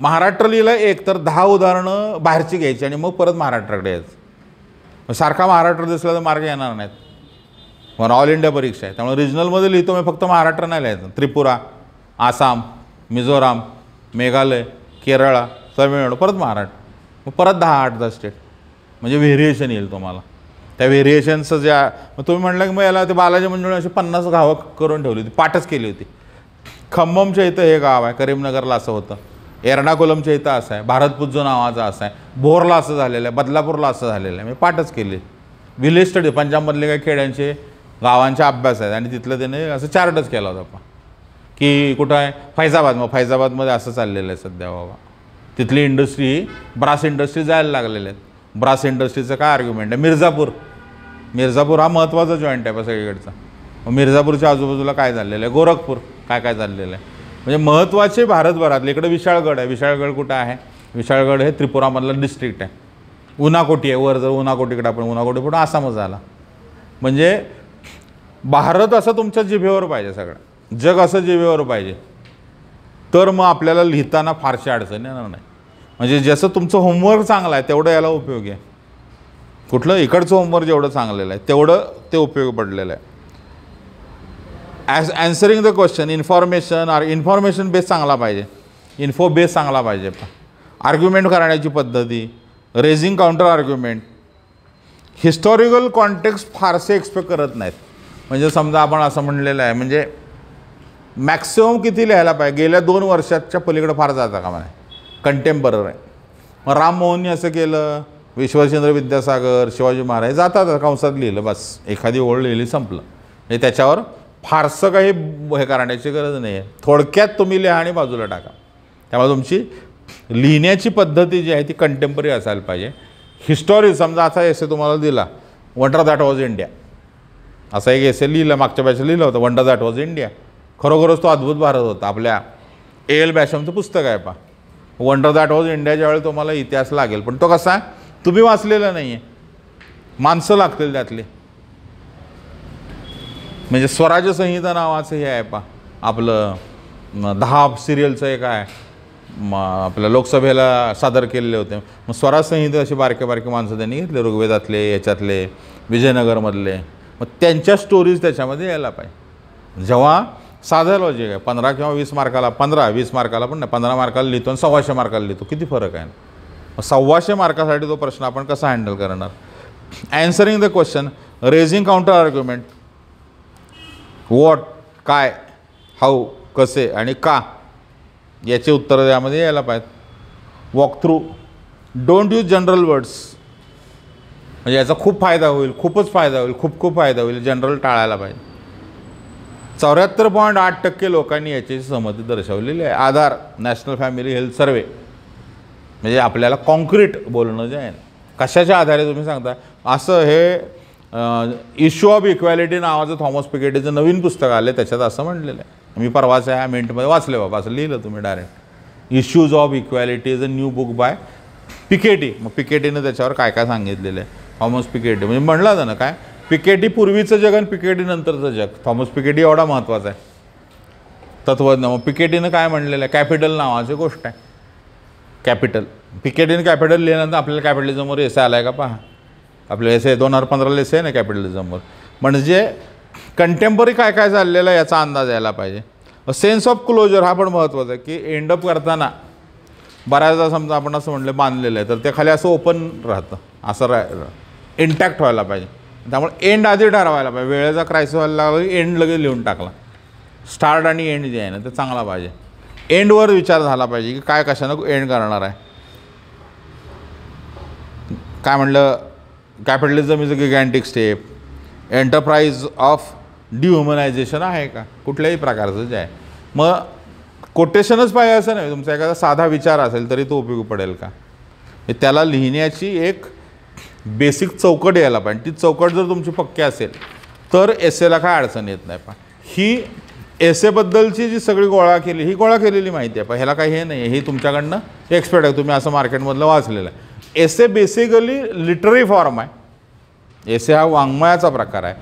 महाराष्ट्र लिहिलं एक तर दहा उदाहरणं बाहेरची घ्यायची आणि मग परत महाराष्ट्राकडे यायचं सारखा महाराष्ट्र दिसला तर मार्ग येणार नाहीत मग ऑल इंडिया परीक्षा आहे त्यामुळे रिजनलमध्ये लिहितो मी फक्त महाराष्ट्र नाही लिहायचं त्रिपुरा आसाम मिझोराम मेघालय केरळ तमिळनाडू परत महाराष्ट्र मग परत दहा आठ दहा स्टेट म्हणजे व्हेरिएशन येईल तुम्हाला त्या व्हेरिएशनचं ज्या मग तुम्ही म्हटलं की मग याला ते बालाजी मंडळी अशी पन्नास गावं करून ठेवली होती पाठच केली होती खंबमच्या इथं हे गाव आहे करीमनगरला असं होतं एर्णाकुलमच्या इथं असं आहे जो नावाचा असं आहे भोरला असं झालेलं आहे बदलापूरला असं झालेलं आहे मी पाठच केली विलेज स्टडी पंजाबमधले काही खेड्यांचे गावांचा अभ्यास आहेत आणि तिथलं त्याने असं चार्टच केला होता की कुठं आहे फैजाबाद मग फैजाबादमध्ये असं चाललेलं आहे सध्या बाबा तिथली इंडस्ट्री ब्रास इंडस्ट्री जायला लागलेल्या आहेत ब्रास इंडस्ट्रीचं काय आर्ग्युमेंट आहे मिर्झापूर मिर्झापूर हा महत्त्वाचा जॉईंट आहे सगळीकडचा मिर्झापूरच्या आजूबाजूला काय झालेलं आहे गोरखपूर काय काय चाललेलं आहे म्हणजे महत्त्वाचे भारतभरातले इकडे विशाळगड आहे विशाळगड कुठं आहे विशाळगड हे त्रिपुरामधलं डिस्ट्रिक्ट आहे उनाकोटी आहे वर जर उनाकोटीकडे आपण उनाकोटी पुढं आसामच आला म्हणजे भारत असं तुमच्या जिभेवर पाहिजे सगळं जग असं जिभेवर पाहिजे तर मग आपल्याला लिहिताना फारशी अडचणी येणार नाही म्हणजे जसं तुमचं होमवर्क चांगलं आहे तेवढं याला उपयोगी आहे कुठलं इकडचं होमवर्क जेवढं चांगलेलं आहे तेवढं ते उपयोग पडलेलं आहे as answering the question information are information base चांगला पाहिजे इन्फो बेस चांगला पाहिजे आर्ग्युमेंट करण्याची पद्धती raising counter argument historical context फारसे एक्सपेक्ट करत नाहीत म्हणजे समजा आपण असं म्हणलेलं आहे म्हणजे मॅक्सिमम किती लिहायला पाहिजे गेल्या दोन वर्षाच्या पलीकडे फार जाता का म्हणे आहे मग राम मोहननी असं केलं विश्वचंद्र विद्यासागर शिवाजी महाराज जातात कंसात लिहिलं बस एखादी ओळ लिहिली संपलं म्हणजे त्याच्यावर फारसं काही हे करण्याची गरज नाही आहे थोडक्यात तुम्ही लिहा आणि बाजूला टाका त्यामुळे तुमची लिहिण्याची पद्धती जी आहे ती कंटेम्पररी असायला पाहिजे हिस्टॉरी समजा असा ए तुम्हाला दिला वंडर दॅट वॉज इंडिया असा एक ए लिहिलं मागच्या बॅचला लिहिलं होतं वंडर दॅट वॉज इंडिया खरोखरच तो अद्भुत भारत होता आपल्या ए एल बॅशमचं पुस्तक आहे पा वंडर दॅट वॉज इंडियाच्या वेळेला तुम्हाला इतिहास लागेल पण तो कसा आहे तुम्ही वाचलेला नाही आहे माणसं लागतील त्यातले म्हणजे स्वराज्य संहिता नावाचं हे आहे पा आपलं दहा सिरियलचं एक आहे म आपल्या लोकसभेला सादर केलेले होते मग स्वराज संहिता असे बारके बारके माणसं त्यांनी घेतले ऋग्वेदातले याच्यातले विजयनगरमधले मग त्यांच्या स्टोरीज त्याच्यामध्ये यायला पाहिजे जेव्हा साधा लॉजिक आहे पंधरा किंवा वीस मार्काला पंधरा वीस मार्काला पण नाही पंधरा मार्काला लिहितो आणि सव्वाशे मार्काला लिहितो किती फरक आहे सव्वाशे मार्कासाठी तो प्रश्न आपण कसा हँडल करणार answering the question raising counter argument what काय हाऊ कसे आणि का याचे उत्तर यामध्ये यायला पाहिजेत walk through don't use general words म्हणजे याचा खूप फायदा होईल खूपच फायदा होईल खूप खूप फायदा होईल जनरल टाळायला पाहिजे चौऱ्याहत्तर पॉईंट आठ टक्के लोकांनी याची सहमती दर्शवलेली आहे आधार नॅशनल फॅमिली हेल्थ सर्वे म्हणजे आपल्याला कॉन्क्रीट बोलणं जे आहे कशाच्या आधारे तुम्ही सांगता असं हे इश्यू ऑफ इक्वॅलिटी नावाचं थॉमस पिकेटीचं नवीन पुस्तक आलं त्याच्यात असं म्हणलेलं आहे मी परवाच ह्या मिनटमध्ये वाचले बाबा असं लिहिलं तुम्ही direct issues of equality is a new book by Piketty मग पिकेटीनं त्याच्यावर काय काय सांगितलेलं आहे थॉमस पिकेटी म्हणजे म्हणलं जाणं काय पिकेटी पूर्वीचं जग आणि पिकेटी नंतरचं जग थॉमस पिकेटी एवढा महत्त्वाचा आहे तत्वज्ञ मग पिकेटीनं काय म्हणलेलं आहे कॅपिटल नावाची गोष्ट आहे कॅपिटल पिकेटीनं कॅपिटल लिहिल्यानंतर आपल्याला कॅपिटलिझमवर एस आला आहे का पहा आपले एस ए दोन हजार पंधराला एस आहे ना कॅपिटलिझमवर म्हणजे कंटेम्पररी काय काय चाललेलं आहे याचा अंदाज यायला पाहिजे सेन्स ऑफ क्लोजर हा पण महत्त्वाचा आहे की एंड अप करताना बऱ्याचदा समजा आपण असं म्हणलं बांधलेलं आहे तर ते खाली असं ओपन राहतं असं राह इंटॅक्ट व्हायला पाहिजे त्यामुळे एंड आधी ठरवायला पाहिजे वेळेचा क्रायसिस व्हायला लागला की एंड लगेच लिहून टाकला स्टार्ट आणि एंड जे आहे ना ते चांगला पाहिजे एंडवर विचार झाला पाहिजे की काय कशानं एंड करणार आहे काय म्हणलं capitalism is a gigantic step enterprise of dehumanisation आहे का कुठल्याही प्रकारचं जे आहे मग कोटेशनच पाहिजे असं नाही तुमचा एखादा साधा विचार असेल तरी तो उपयोग पडेल का त्याला लिहिण्याची एक बेसिक चौकट यायला पाहिजे ती चौकट जर तुमची पक्की असेल तर एस एला काय अडचण येत नाही पण ही एस एबद्दलची जी सगळी गोळा केली ही गोळा केलेली माहिती आहे पण ह्याला काही हे नाही ही तुमच्याकडनं एक्सपर्ट आहे तुम्ही असं मार्केटमधलं वाचलेलं आहे essay basically literary form आहे एस ए हा वाङ्मयाचा प्रकार आहे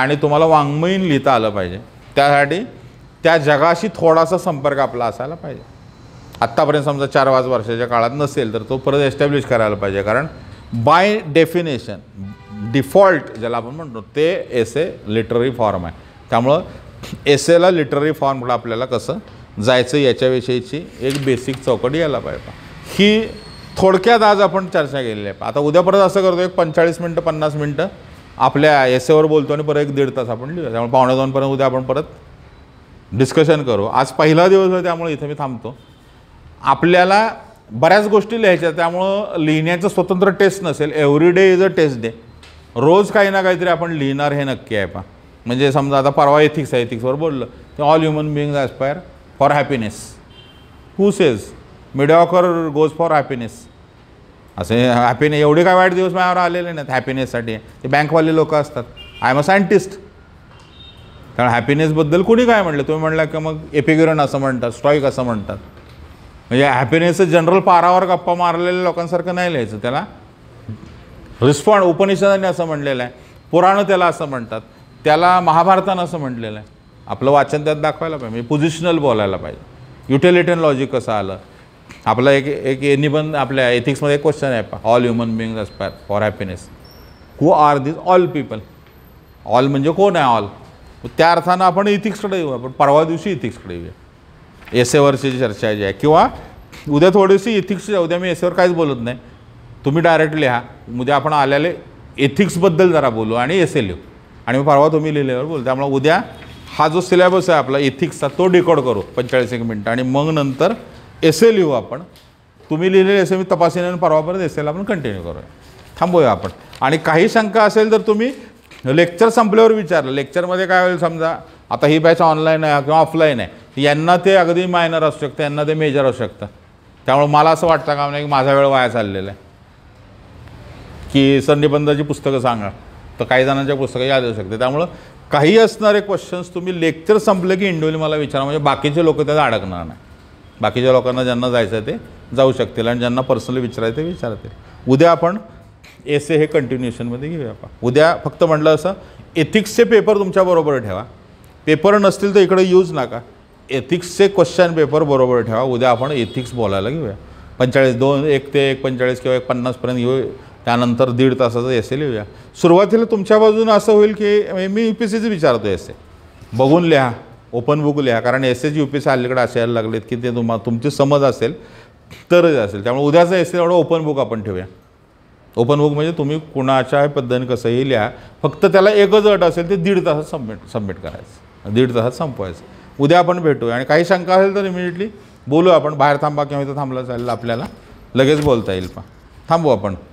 आणि तुम्हाला वाङ्मयीन लिहिता आलं पाहिजे त्यासाठी त्या जगाशी थोडासा संपर्क आपला असायला पाहिजे आत्तापर्यंत समजा चार पाच वर्षाच्या काळात नसेल तर तो परत एस्टॅब्लिश करायला पाहिजे कारण बाय डेफिनेशन डिफॉल्ट ज्याला आपण म्हणतो ते एसे लिटररी फॉर्म आहे त्यामुळं एसेला लिटररी फॉर्मला आपल्याला कसं जायचं याच्याविषयीची एक बेसिक चौकट यायला पाहिजे ही थोडक्यात आज आपण चर्चा केलेली आहे आता उद्या परत असं करतो एक पंचेचाळीस मिनटं पन्नास मिनटं आपल्या एसेवर बोलतो आणि परत एक दीड तास आपण लिहू त्यामुळे पावणे दोनपर्यंत उद्या आपण परत डिस्कशन करू आज पहिला दिवस आहे त्यामुळे इथे मी थांबतो आपल्याला बऱ्याच गोष्टी लिहायच्या त्यामुळं लिहिण्याचं स्वतंत्र टेस्ट नसेल every day is a test day रोज काही ना काहीतरी आपण लिहिणार हे नक्की आहे पा म्हणजे समजा आता परवा एथिक्स आहे एथिक्सवर बोललं ते all human beings aspire for happiness who says mediocre goes for happiness असे हॅपीने एवढे काय वाईट दिवस माझ्यावर आलेले नाहीत हॅपीनेससाठी ते बँकवाले लोक असतात आय एम अ सायंटिस्ट कारण हॅपीनेसबद्दल कुणी काय म्हटलं तुम्ही म्हटलं की मग एपिग्युरन असं म्हणतात स्ट्रॉईक असं म्हणतात म्हणजे हॅपीनेस जनरल पारावर गप्पा मारलेल्या लोकांसारखं नाही लिहायचं त्याला रिस्पॉन्ड उपनिषदाने असं म्हणलेलं आहे पुराणं त्याला असं म्हणतात त्याला महाभारतानं असं म्हटलेलं आहे आपलं वाचन त्यात दाखवायला पाहिजे म्हणजे पोझिशनल बोलायला पाहिजे युटिलिटन लॉजिक कसं आलं आपलं एक एक निबंध आपल्या एथिक्समध्ये एक क्वेश्चन आहे all human being aspire for happiness who are this all people all म्हणजे कोण आहे ऑल त्या अर्थानं आपण इथिक्सकडे येऊ आपण परवा दिवशी इथिक्सकडे येऊया एवरची चर्चा जी आहे किंवा उद्या थोडीशी जाऊ उद्या मी एवर काहीच बोलत नाही तुम्ही डायरेक्ट लिहा उद्या आपण आल्याले एथिक्सबद्दल जरा बोलू आणि एसे लिहू आणि मग परवा तुम्ही लिहिल्यावर बोलू त्यामुळे उद्या हा जो सिलेबस आहे आपला एथिक्सचा तो डिकॉर्ड करू पंचेचाळीस एक मिनटं आणि मग नंतर एसे लिहू आपण तुम्ही लिहिलेले एस मी तपासणी परवापर्यंत एसेला आपण कंटिन्यू करूया थांबूया आपण आणि काही शंका असेल तर तुम्ही लेक्चर संपल्यावर विचारलं लेक्चरमध्ये काय होईल समजा आता ही बॅच ऑनलाईन आहे किंवा ऑफलाईन आहे यांना ते अगदी मायनर असू शकतं यांना ते मेजर असू शकतं त्यामुळे मला असं वाटतं का म्हणजे माझा वेळ वाया चाललेला आहे की सरनिबंधाची पुस्तकं सांगा तर काही जणांच्या पुस्तकं याद येऊ शकते त्यामुळं काही असणारे क्वेश्चन्स तुम्ही लेक्चर संपले की इंडिव्हिज्युअल मला विचारा म्हणजे बाकीचे लोक त्यात अडकणार नाही बाकीच्या लोकांना ज्यांना जायचं आहे ते जाऊ शकतील आणि ज्यांना पर्सनली विचारायचं ते विचारतील उद्या आपण एसे हे कंटिन्युएशनमध्ये घेऊया आपण उद्या फक्त म्हटलं असं एथिक्सचे पेपर तुमच्याबरोबर ठेवा पेपर नसतील तर इकडे यूज नका एथिक्सचे क्वेश्चन पेपर बरोबर ठेवा उद्या आपण एथिक्स बोलायला घेऊया पंचाळीस दोन एक ते एक पंचेचाळीस किंवा एक पन्नासपर्यंत येऊ त्यानंतर दीड तासाचं एल लिहूया सुरुवातीला तुमच्या बाजूनं असं होईल की मी यू पी सीचं विचारतो ए बघून लिहा ओपन बुक लिहा कारण S H U P C अलीकडे असायला लागलेत की ते तुम्हाला तुमची समज असेल तरच असेल त्यामुळे उद्याचं एस एवढं ओपन बुक आपण ठेवूया ओपन बुक म्हणजे तुम्ही कुणाच्या पद्धतीने कसंही लिहा फक्त त्याला एकच अट असेल ते दीड तासात सबमिट सबमिट करायचं दीड तासात संपवायचं उद्या आपण भेटूया आणि काही शंका असेल तर इमिजिएटली बोलू आपण बाहेर थांबा किंवा इथं थांबलं चालेल आपल्याला लगेच बोलता येईल पा थांबू आपण